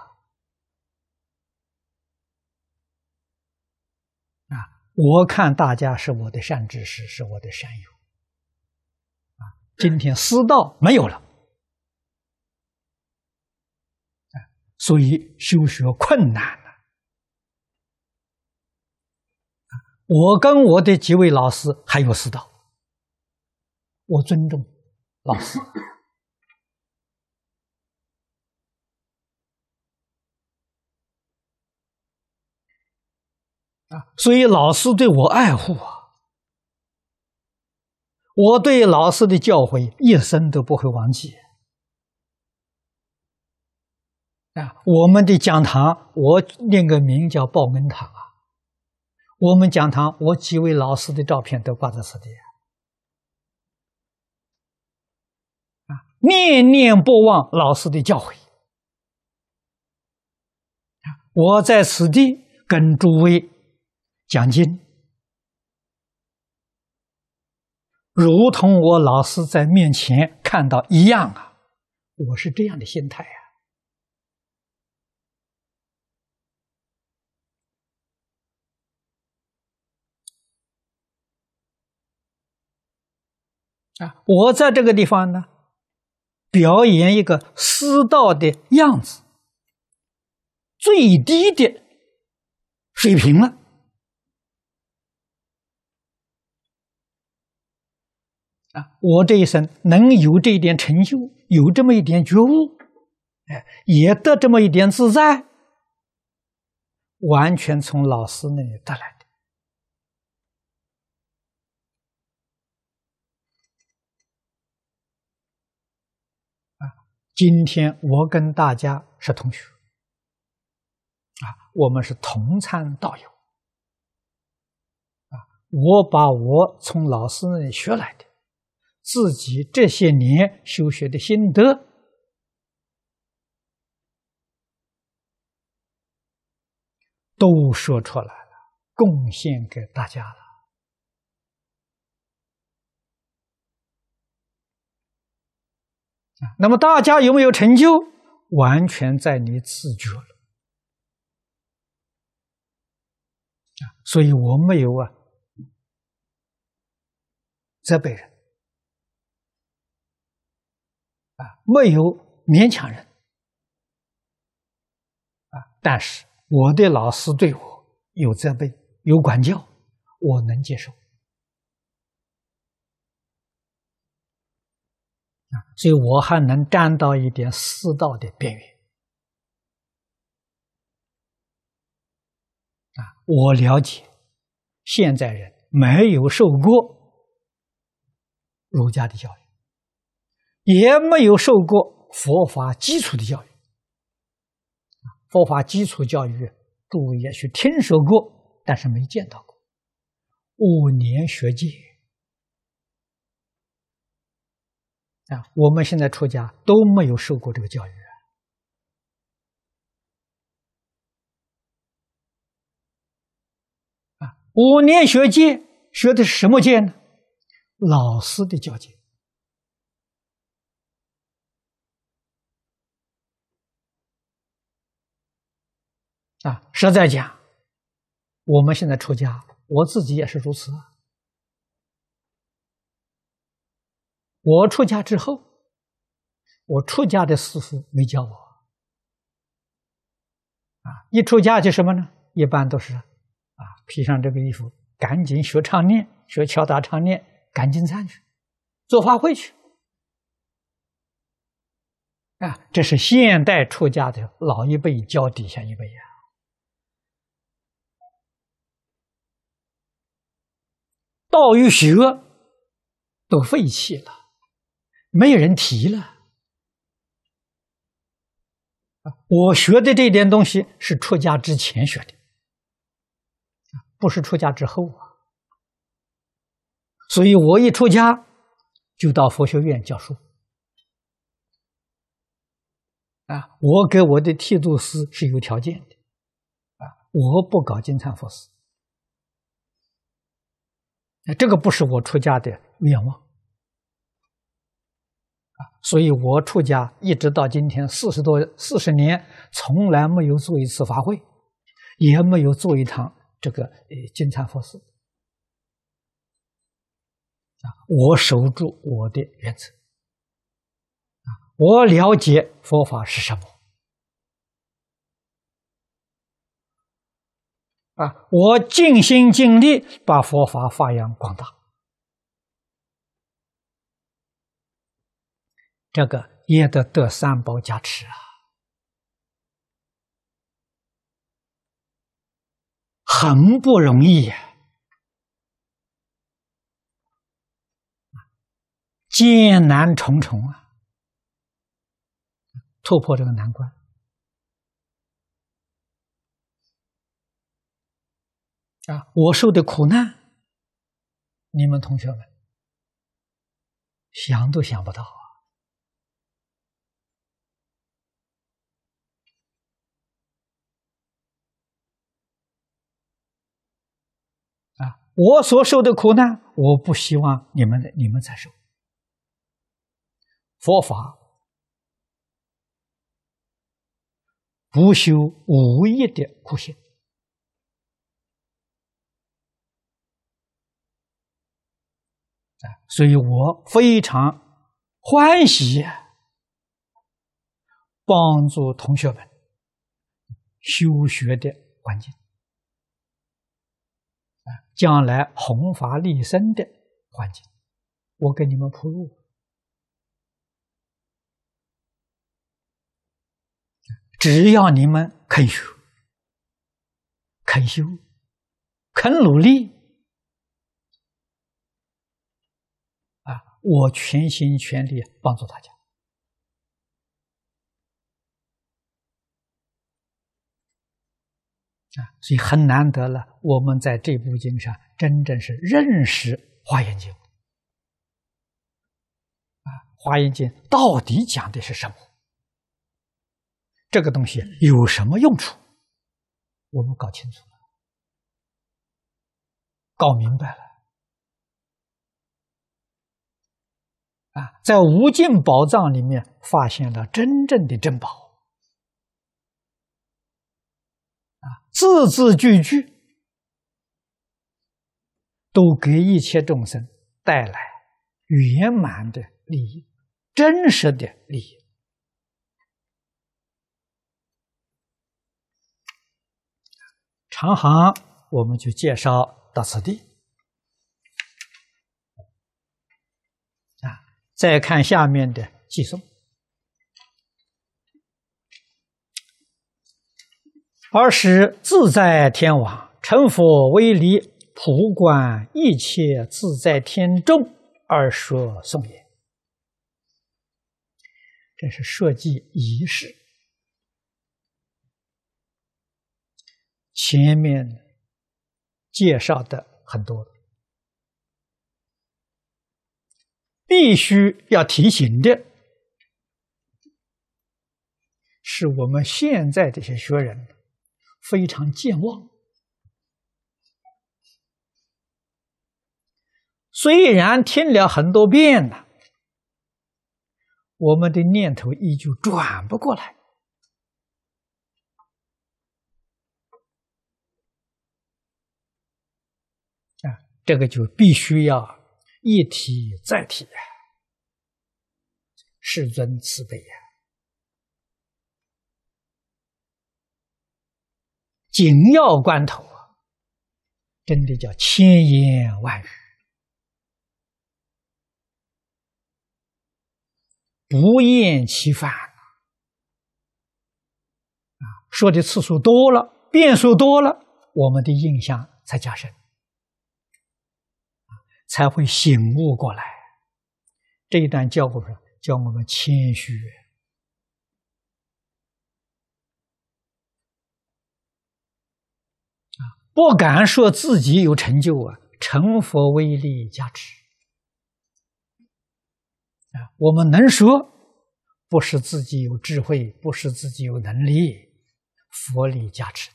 啊，我看大家是我的善知识，是我的善友。啊，今天师道没有了。所以修学困难了。我跟我的几位老师还有师道，我尊重老师啊，所以老师对我爱护啊，我对老师的教诲一生都不会忘记。我们的讲堂，我念个名叫报恩堂啊。我们讲堂，我几位老师的照片都挂在此地啊，念念不忘老师的教诲我在此地跟诸位讲经，如同我老师在面前看到一样啊。我是这样的心态啊。啊，我在这个地方呢，表演一个师道的样子，最低的水平了。啊，我这一生能有这一点成就，有这么一点觉悟，哎，也得这么一点自在，完全从老师那里得来。今天我跟大家是同学啊，我们是同参道友啊，我把我从老师那里学来的，自己这些年修学的心得，都说出来了，贡献给大家了。那么大家有没有成就，完全在你自觉了啊！所以我没有啊责备人，啊没有勉强人啊，但是我的老师对我有责备、有管教，我能接受。所以我还能站到一点世道的边缘啊！我了解，现在人没有受过儒家的教育，也没有受过佛法基础的教育。佛法基础教育，诸位也许听说过，但是没见到过。五年学界。啊，我们现在出家都没有受过这个教育啊！五年学戒，学的是什么戒呢？老师的教戒啊！实在讲，我们现在出家，我自己也是如此。啊。我出家之后，我出家的师傅没教我啊！一出家就什么呢？一般都是，啊，披上这个衣服，赶紧学唱念，学敲打唱念，赶紧上去，做法会去。啊，这是现代出家的老一辈教底下一辈啊，道与学都废弃了。没有人提了我学的这点东西是出家之前学的，不是出家之后啊。所以我一出家就到佛学院教书啊！我给我的剃度师是有条件的啊！我不搞金蝉佛寺，这个不是我出家的愿望。所以，我出家一直到今天四十多四十年，从来没有做一次法会，也没有做一趟这个呃金蝉佛寺。啊，我守住我的原则，我了解佛法是什么，啊，我尽心尽力把佛法发扬光大。这个也得得三宝加持啊，很不容易呀，艰难重重啊，突破这个难关啊！我受的苦难，你们同学们想都想不到。我所受的苦呢，我不希望你们、你们再受佛法不修无益的苦行所以我非常欢喜帮助同学们修学的关键。将来宏法立身的环境，我给你们铺路。只要你们肯学、肯修、肯努力，啊，我全心全力帮助大家。啊，所以很难得了。我们在这部经上真正是认识《华严经》啊，《华严经》到底讲的是什么？这个东西有什么用处？我们搞清楚了，搞明白了啊，在无尽宝藏里面发现了真正的珍宝。字字句句都给一切众生带来圆满的利益，真实的利益。长行我们就介绍到此地，啊，再看下面的寄送。而使自在天王成佛威理，普观一切自在天众而说颂言。这是设计仪式。前面介绍的很多，必须要提醒的是，我们现在这些学人。非常健忘，虽然听了很多遍了，我们的念头依旧转不过来啊！这个就必须要一提再提，世尊慈悲呀！紧要关头啊，真的叫千言万语，不厌其烦啊，说的次数多了，变数多了，我们的印象才加深，才会醒悟过来。这一段教我们教我们谦虚。不敢说自己有成就啊，成佛威力加持啊！我们能说不是自己有智慧，不是自己有能力，佛力加持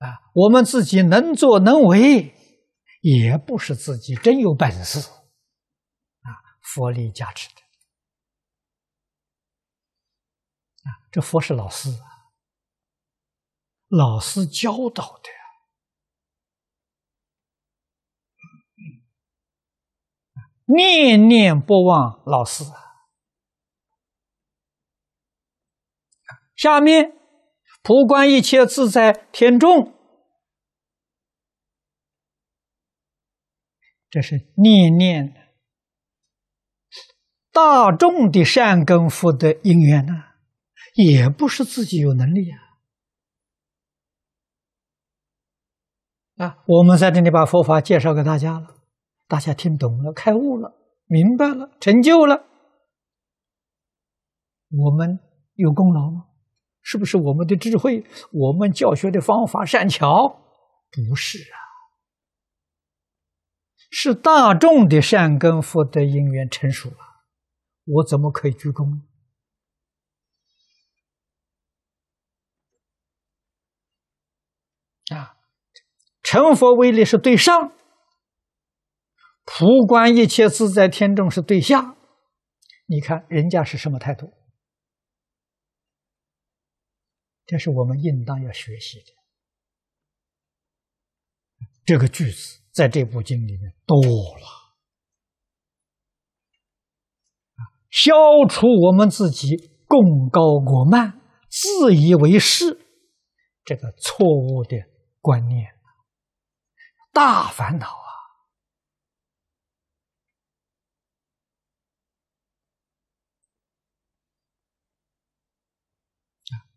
的啊！我们自己能做能为，也不是自己真有本事啊，佛力加持的啊！这佛是老师。老师教导的，念念不忘老师。下面普观一切自在天众，这是念念大众的善根福德因缘呢，也不是自己有能力啊。啊，我们在这里把佛法介绍给大家了，大家听懂了、开悟了、明白了、成就了，我们有功劳吗？是不是我们的智慧、我们教学的方法善巧？不是啊，是大众的善根福德因缘成熟了，我怎么可以躬呢？啊！成佛威力是对上，普观一切自在天众是对下。你看人家是什么态度？这是我们应当要学习的。这个句子在这部经里面多了消除我们自己功高我慢、自以为是这个错误的观念。大烦恼啊！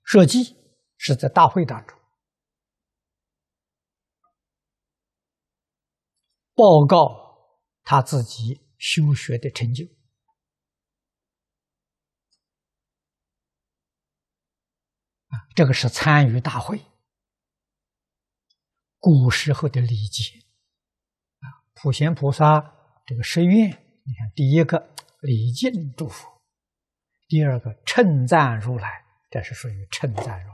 设计是在大会当中，报告他自己修学的成就这个是参与大会。古时候的礼节，啊，普贤菩萨这个誓愿，你看第一个礼敬祝福，第二个称赞如来，这是属于称赞如来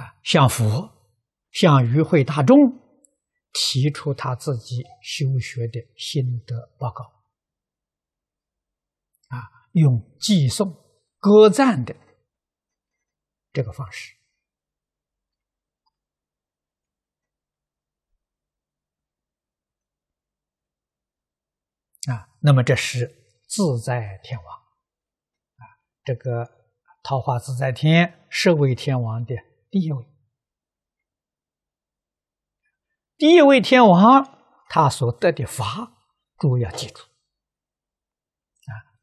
啊，向佛，向与会大众提出他自己修学的心得报告。啊，用寄送、歌赞的这个方式啊，那么这是自在天王啊，这个桃花自在天是为天王的第一位，第一位天王他所得的法，诸要记住。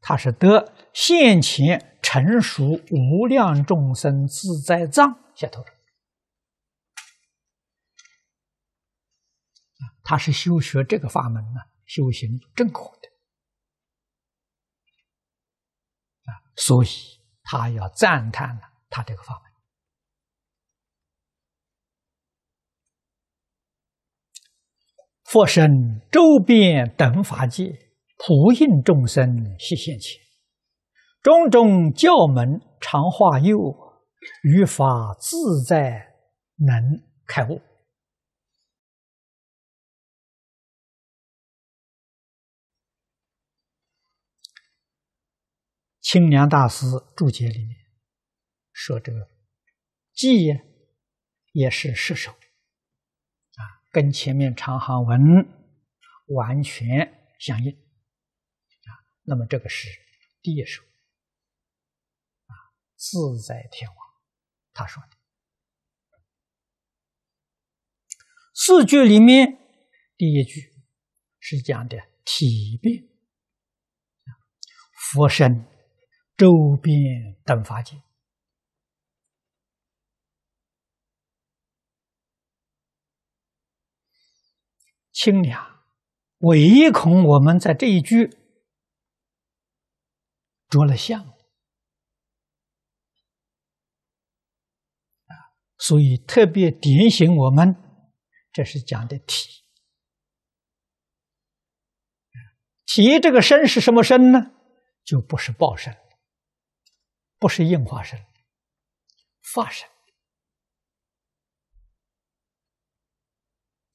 他是得现前成熟无量众生自在藏下头，他是修学这个法门呢，修行正果的，啊，所以他要赞叹呢，他这个法门，佛身周边等法界。普应众生悉现前，种种教门常化诱，于法自在能开悟。清凉大师注解里面说：“这个记也是失手啊，跟前面长行文完全相应。”那么这个是第一首啊，自在天王他说的四句里面，第一句是讲的体变，佛身周边等法界清凉，唯恐我们在这一句。着了相啊，所以特别点醒我们，这是讲的体。体这个身是什么身呢？就不是报身，不是硬化身，化身。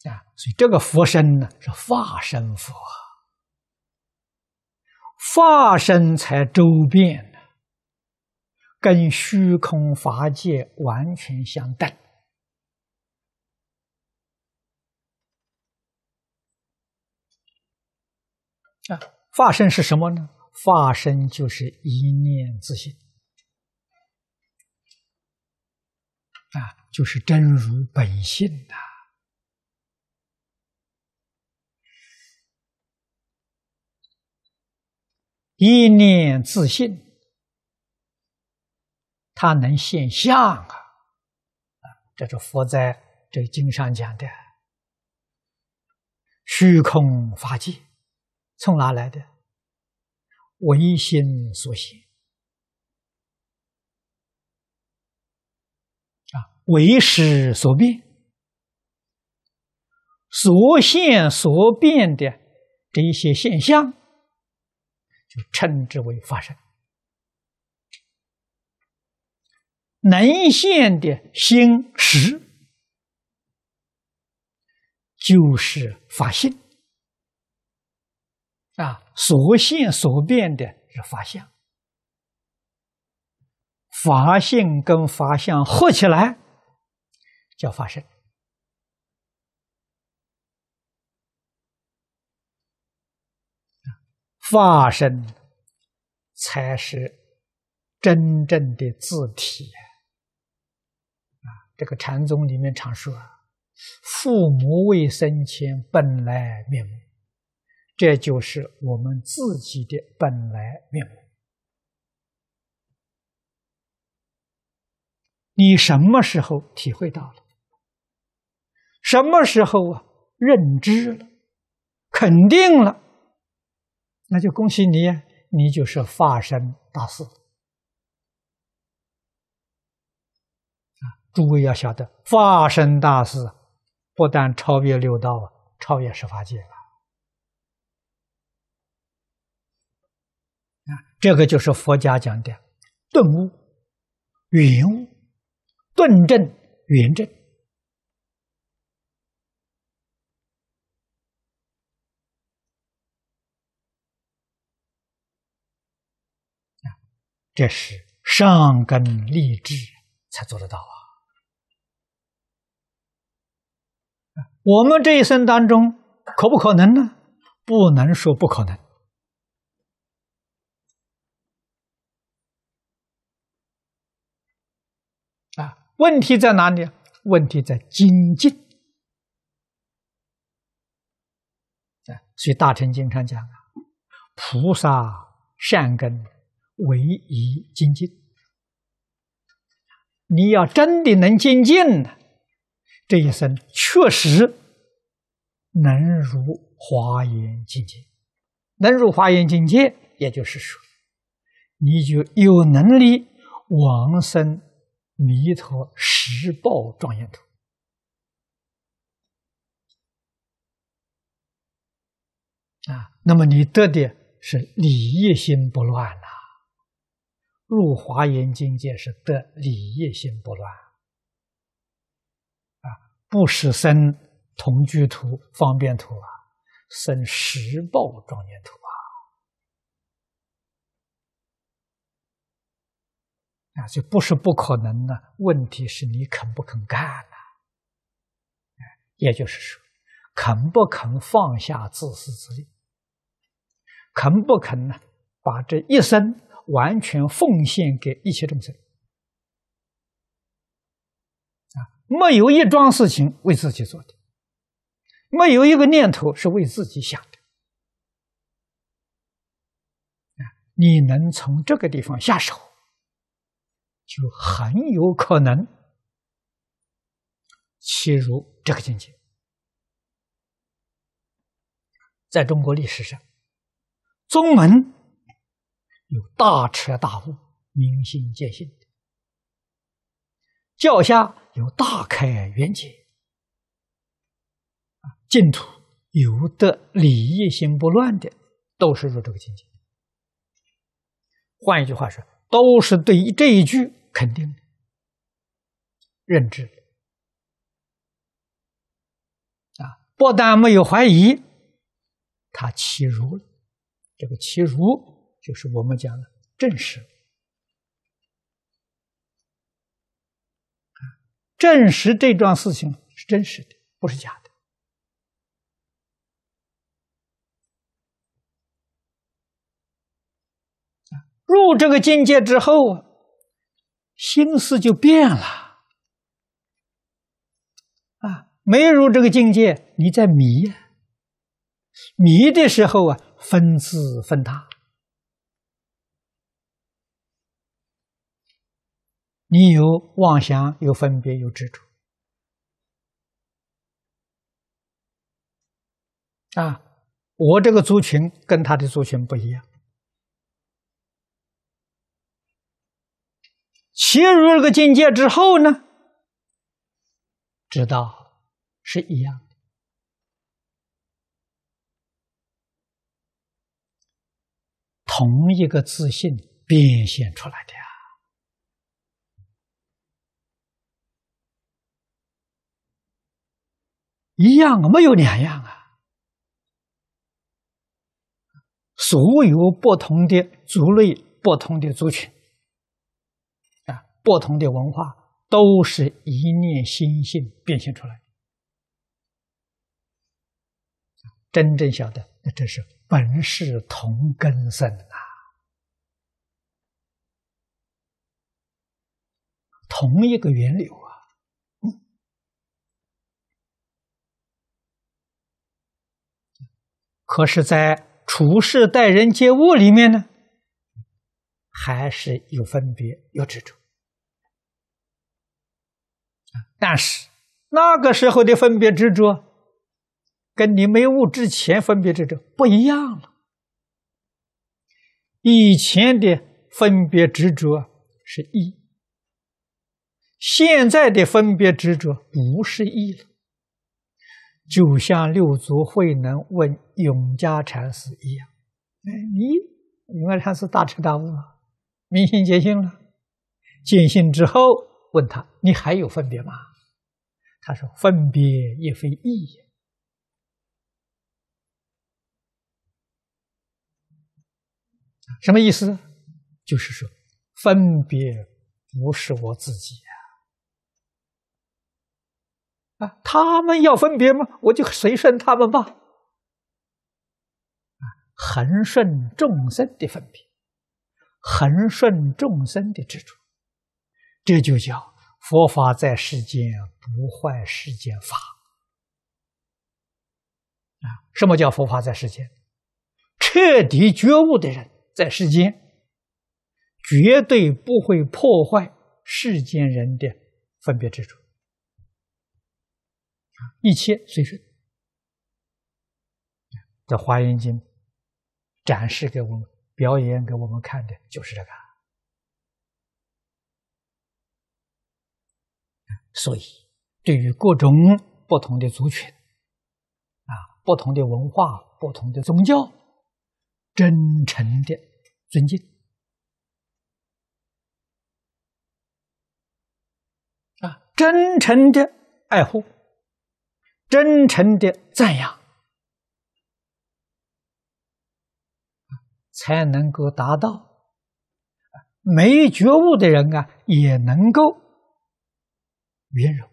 啊，所以这个佛身呢，是化身佛。法身才周遍跟虚空法界完全相待。啊！法身是什么呢？法身就是一念自性啊，就是真如本性啊。一念自信，他能现相啊！啊，这是佛在这经上讲的，虚空法界从哪来的？唯心所现啊，唯识所变，所现所变的这一些现象。就称之为发生，能现的心识就是法性啊，所现所变的是法相，法性跟法相合起来叫发生。发身才是真正的自体啊！这个禅宗里面常说啊，“父母未生前本来面目”，这就是我们自己的本来面目。你什么时候体会到了？什么时候啊？认知了，肯定了。那就恭喜你，你就是法身大士啊！诸位要晓得，法身大士不但超越六道，超越十法界了啊！这个就是佛家讲的顿悟、圆悟、顿证、圆证。这是上根立志才做得到啊！我们这一生当中，可不可能呢？不能说不可能。啊，问题在哪里？问题在精进。所以大乘经常讲啊，菩萨善根。唯一精进，你要真的能精进呢，这一生确实能入华严境界。能入华严境界，也就是说，你就有能力往生弥陀十报庄严土啊。那么你得的是利一心不乱了。入华严境界是得理业心不乱，啊，不使生同居图、方便图啊，生十报庄严图啊，啊，这不是不可能的，问题是你肯不肯干呐？哎，也就是说，肯不肯放下自私自利，肯不肯呢，把这一生？完全奉献给一切众生啊，没有一桩事情为自己做的，没有一个念头是为自己想的啊。你能从这个地方下手，就很有可能切入这个境界。在中国历史上，宗门。有大彻大悟、明心见性的，脚下有大开圆解，净土有的理业心不乱的，都是入这个境界。换一句话说，都是对这一句肯定的认知的，啊，不但没有怀疑，他其如这个其如。就是我们讲的证实，证实这桩事情是真实的，不是假的。入这个境界之后，心思就变了。啊，没入这个境界，你在迷迷的时候啊，分次分他。你有妄想，有分别，有执着啊！我这个族群跟他的族群不一样。进入这个境界之后呢，知道是一样的，同一个自信变现出来的呀。一样没有两样啊！所有不同的族类、不同的族群，啊，不同的文化，都是一念心性变现出来。真正晓得，那这是本是同根生啊，同一个源流。可是，在处事待人接物里面呢，还是有分别、有执着。但是，那个时候的分别执着，跟你没悟之前分别执着不一样了。以前的分别执着是意，现在的分别执着不是意了。就像六祖慧能问永嘉禅师一样，哎，你永嘉禅师大彻大悟了，明心见性了，见性之后问他，你还有分别吗？他说分别也非意也。什么意思？就是说分别不是我自己。啊，他们要分别吗？我就随顺他们吧。啊，恒顺众生的分别，恒顺众生的执着，这就叫佛法在世间不坏世间法。啊，什么叫佛法在世间？彻底觉悟的人在世间，绝对不会破坏世间人的分别之处。一切随顺这《华严经》，展示给我们、表演给我们看的就是这个。所以，对于各种不同的族群，啊，不同的文化、不同的宗教，真诚的尊敬，啊，真诚的爱护。真诚的赞扬，才能够达到。没觉悟的人啊，也能够圆融。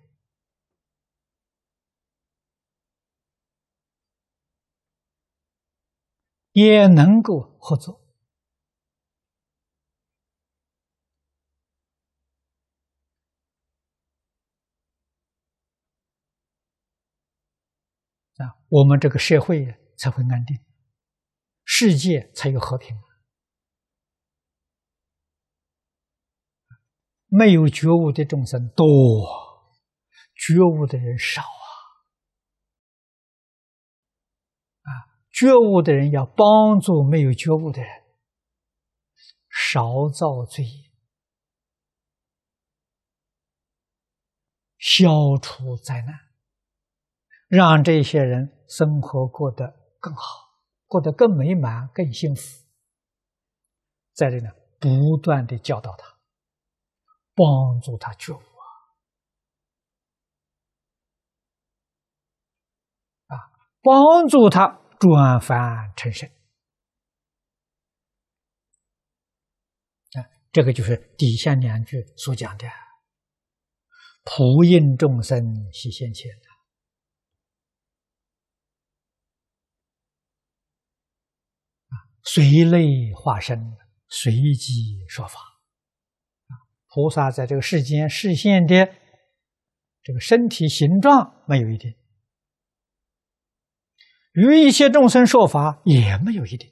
也能够合作。我们这个社会才会安定，世界才有和平。没有觉悟的众生多，觉悟的人少啊！啊，觉悟的人要帮助没有觉悟的人，少造罪，消除灾难。让这些人生活过得更好，过得更美满、更幸福，在这呢，不断的教导他，帮助他觉悟，啊，帮助他转凡成圣，啊，这个就是《底下两句所讲的：“普应众生，悉现前。”随类化身，随机说法。菩萨在这个世间视现的这个身体形状没有一定，与一些众生说法也没有一定。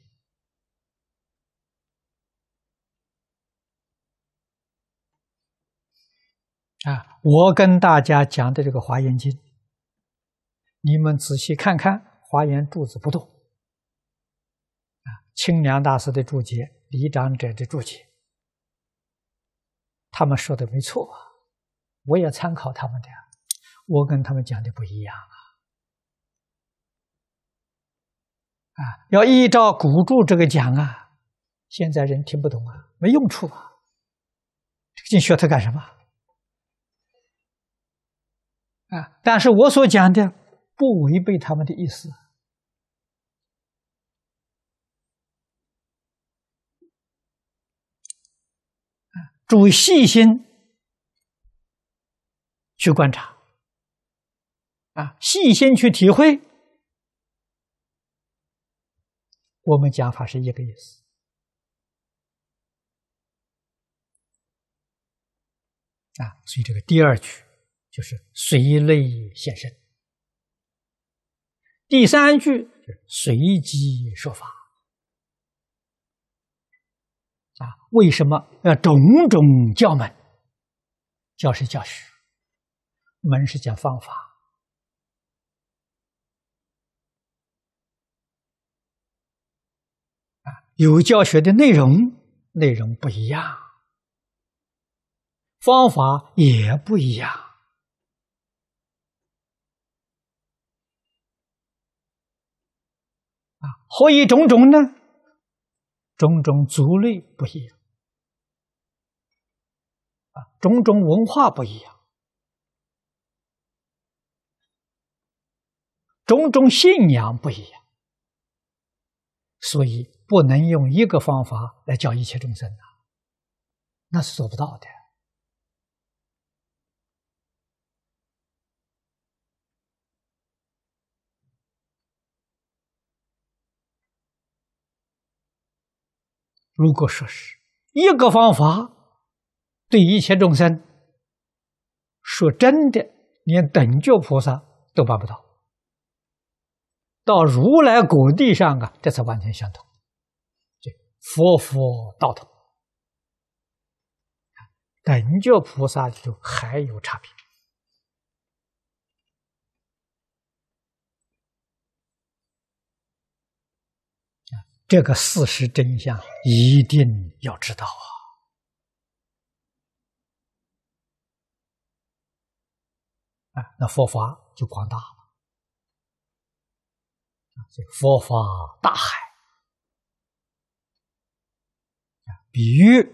啊，我跟大家讲的这个《华严经》，你们仔细看看，华严柱子不动。清凉大师的注解，李长者的注解，他们说的没错，我也参考他们的，我跟他们讲的不一样啊！啊，要依照古著这个讲啊，现在人听不懂啊，没用处啊，这个经学它干什么？啊，但是我所讲的不违背他们的意思。注意细心去观察，啊，细心去体会，我们讲法是一个意思，啊，所以这个第二句就是随类现身，第三句是随机说法。啊，为什么要种种教门？教是教学，门是讲方法。啊，有教学的内容，内容不一样，方法也不一样。啊，何以种种呢？种种族类不一样，啊，种种文化不一样，种种信仰不一样，所以不能用一个方法来教一切众生呐，那是做不到的。如果说是一个方法，对一切众生说，真的连等觉菩萨都办不到，到如来果地上啊，这才完全相同，这佛佛道同，等觉菩萨就还有差别。这个事实真相一定要知道啊！那佛法就广大了啊，佛法大海比喻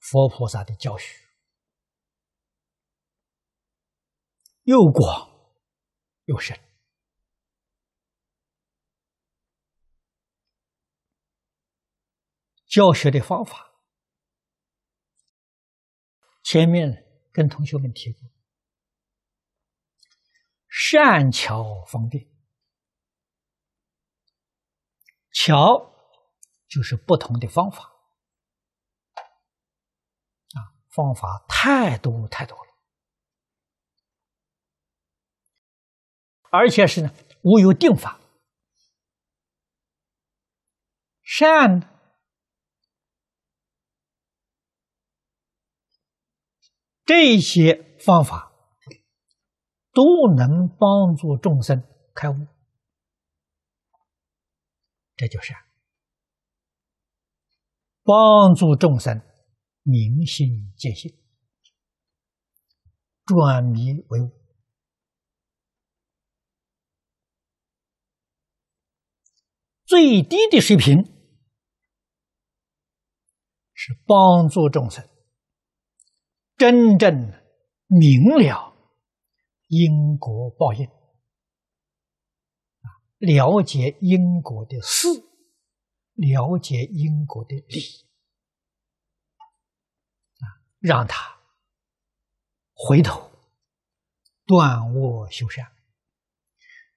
佛菩萨的教学又广又深。教学的方法，前面跟同学们提过，善巧方便，巧就是不同的方法，啊，方法太多太多了，而且是呢无有定法，善呢。这些方法都能帮助众生开悟，这就是帮助众生明心见性、转迷为悟。最低的水平是帮助众生。真正明了因果报应了解因果的事，了解因果的理啊，让他回头断恶修善，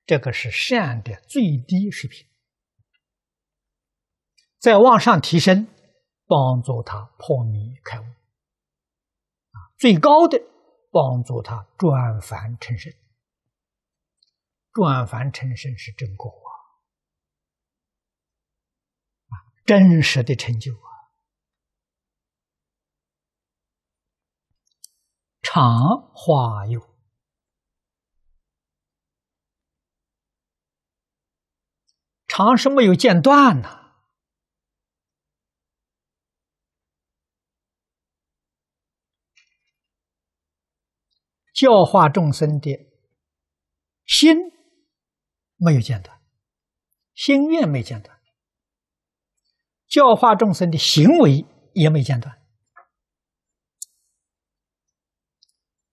这个是善的最低水平。再往上提升，帮助他破迷开悟。最高的帮助他转凡成圣，转凡成圣是真果啊，啊，真实的成就啊，常化有，常是没有间断呢。教化众生的心没有间断，心愿没间断，教化众生的行为也没间断。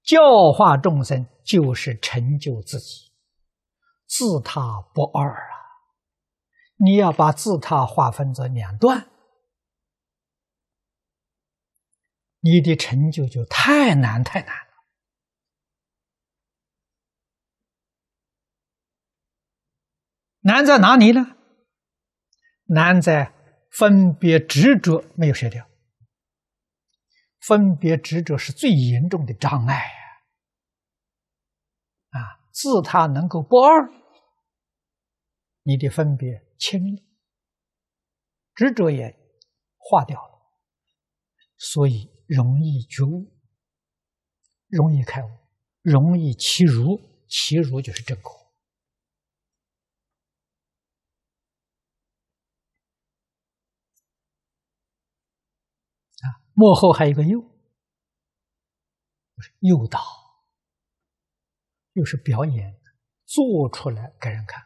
教化众生就是成就自己，自他不二啊！你要把自他划分成两段，你的成就就太难太难。难在哪里呢？难在分别执着没有舍掉，分别执着是最严重的障碍呀！啊，自他能够不二，你的分别、了，执着也化掉了，所以容易觉悟，容易开悟，容易其如，其如就是正果。幕后还有一个诱，诱导，又是表演，做出来给人看。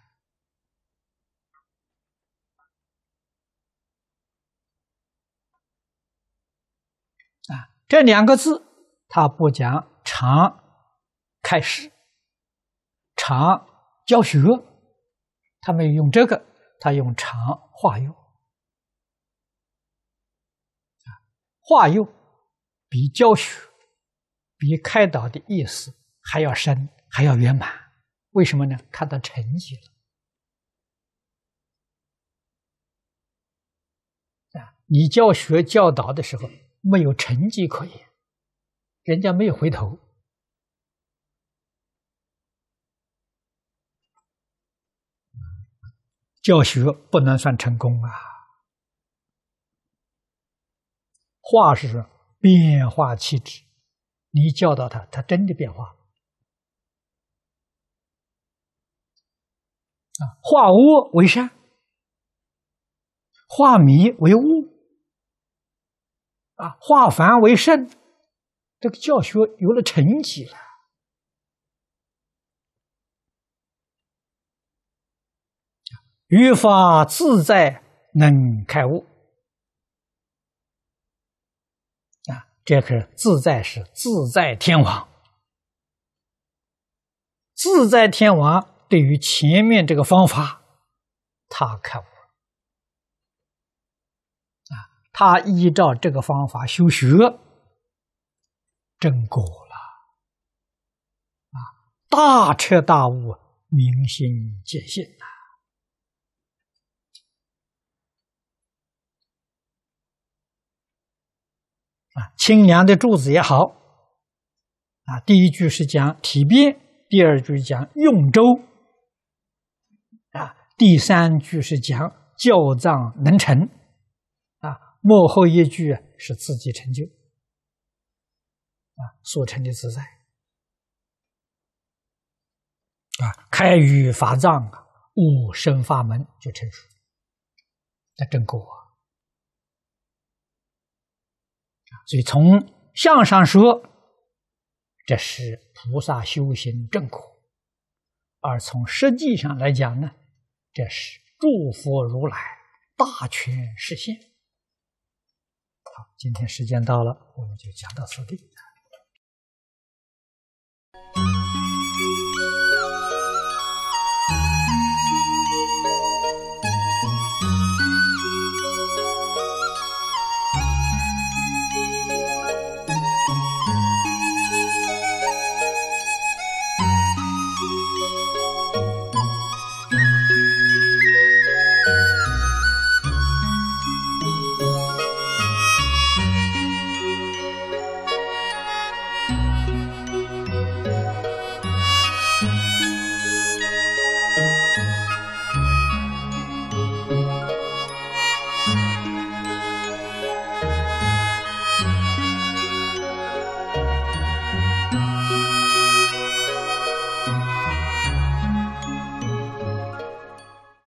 啊，这两个字，他不讲“长”开始，“长”教学，他们用这个，他用“长”化用。化用比教学、比开导的意思还要深，还要圆满。为什么呢？看到成绩了。啊，你教学教导的时候没有成绩可言，人家没有回头，教学不能算成功啊。化是变化气质，你教导他，他真的变化啊！化恶为善，化迷为悟，啊，化凡为圣，这个教学有了成绩了，于法自在能开悟。这可是自在，是自在天王。自在天王对于前面这个方法，他可悟啊！他依照这个方法修学，正果了啊！大彻大悟，明心见性啊。啊，清凉的柱子也好，啊，第一句是讲体变，第二句讲用周，啊，第三句是讲教藏能成，啊，幕后一句是自己成就，啊，所成的自在，啊，开于法藏啊，五身法门就成熟，那真够啊！所以从相上说，这是菩萨修行正果；而从实际上来讲呢，这是诸佛如来大权实现。好，今天时间到了，我们就讲到此地。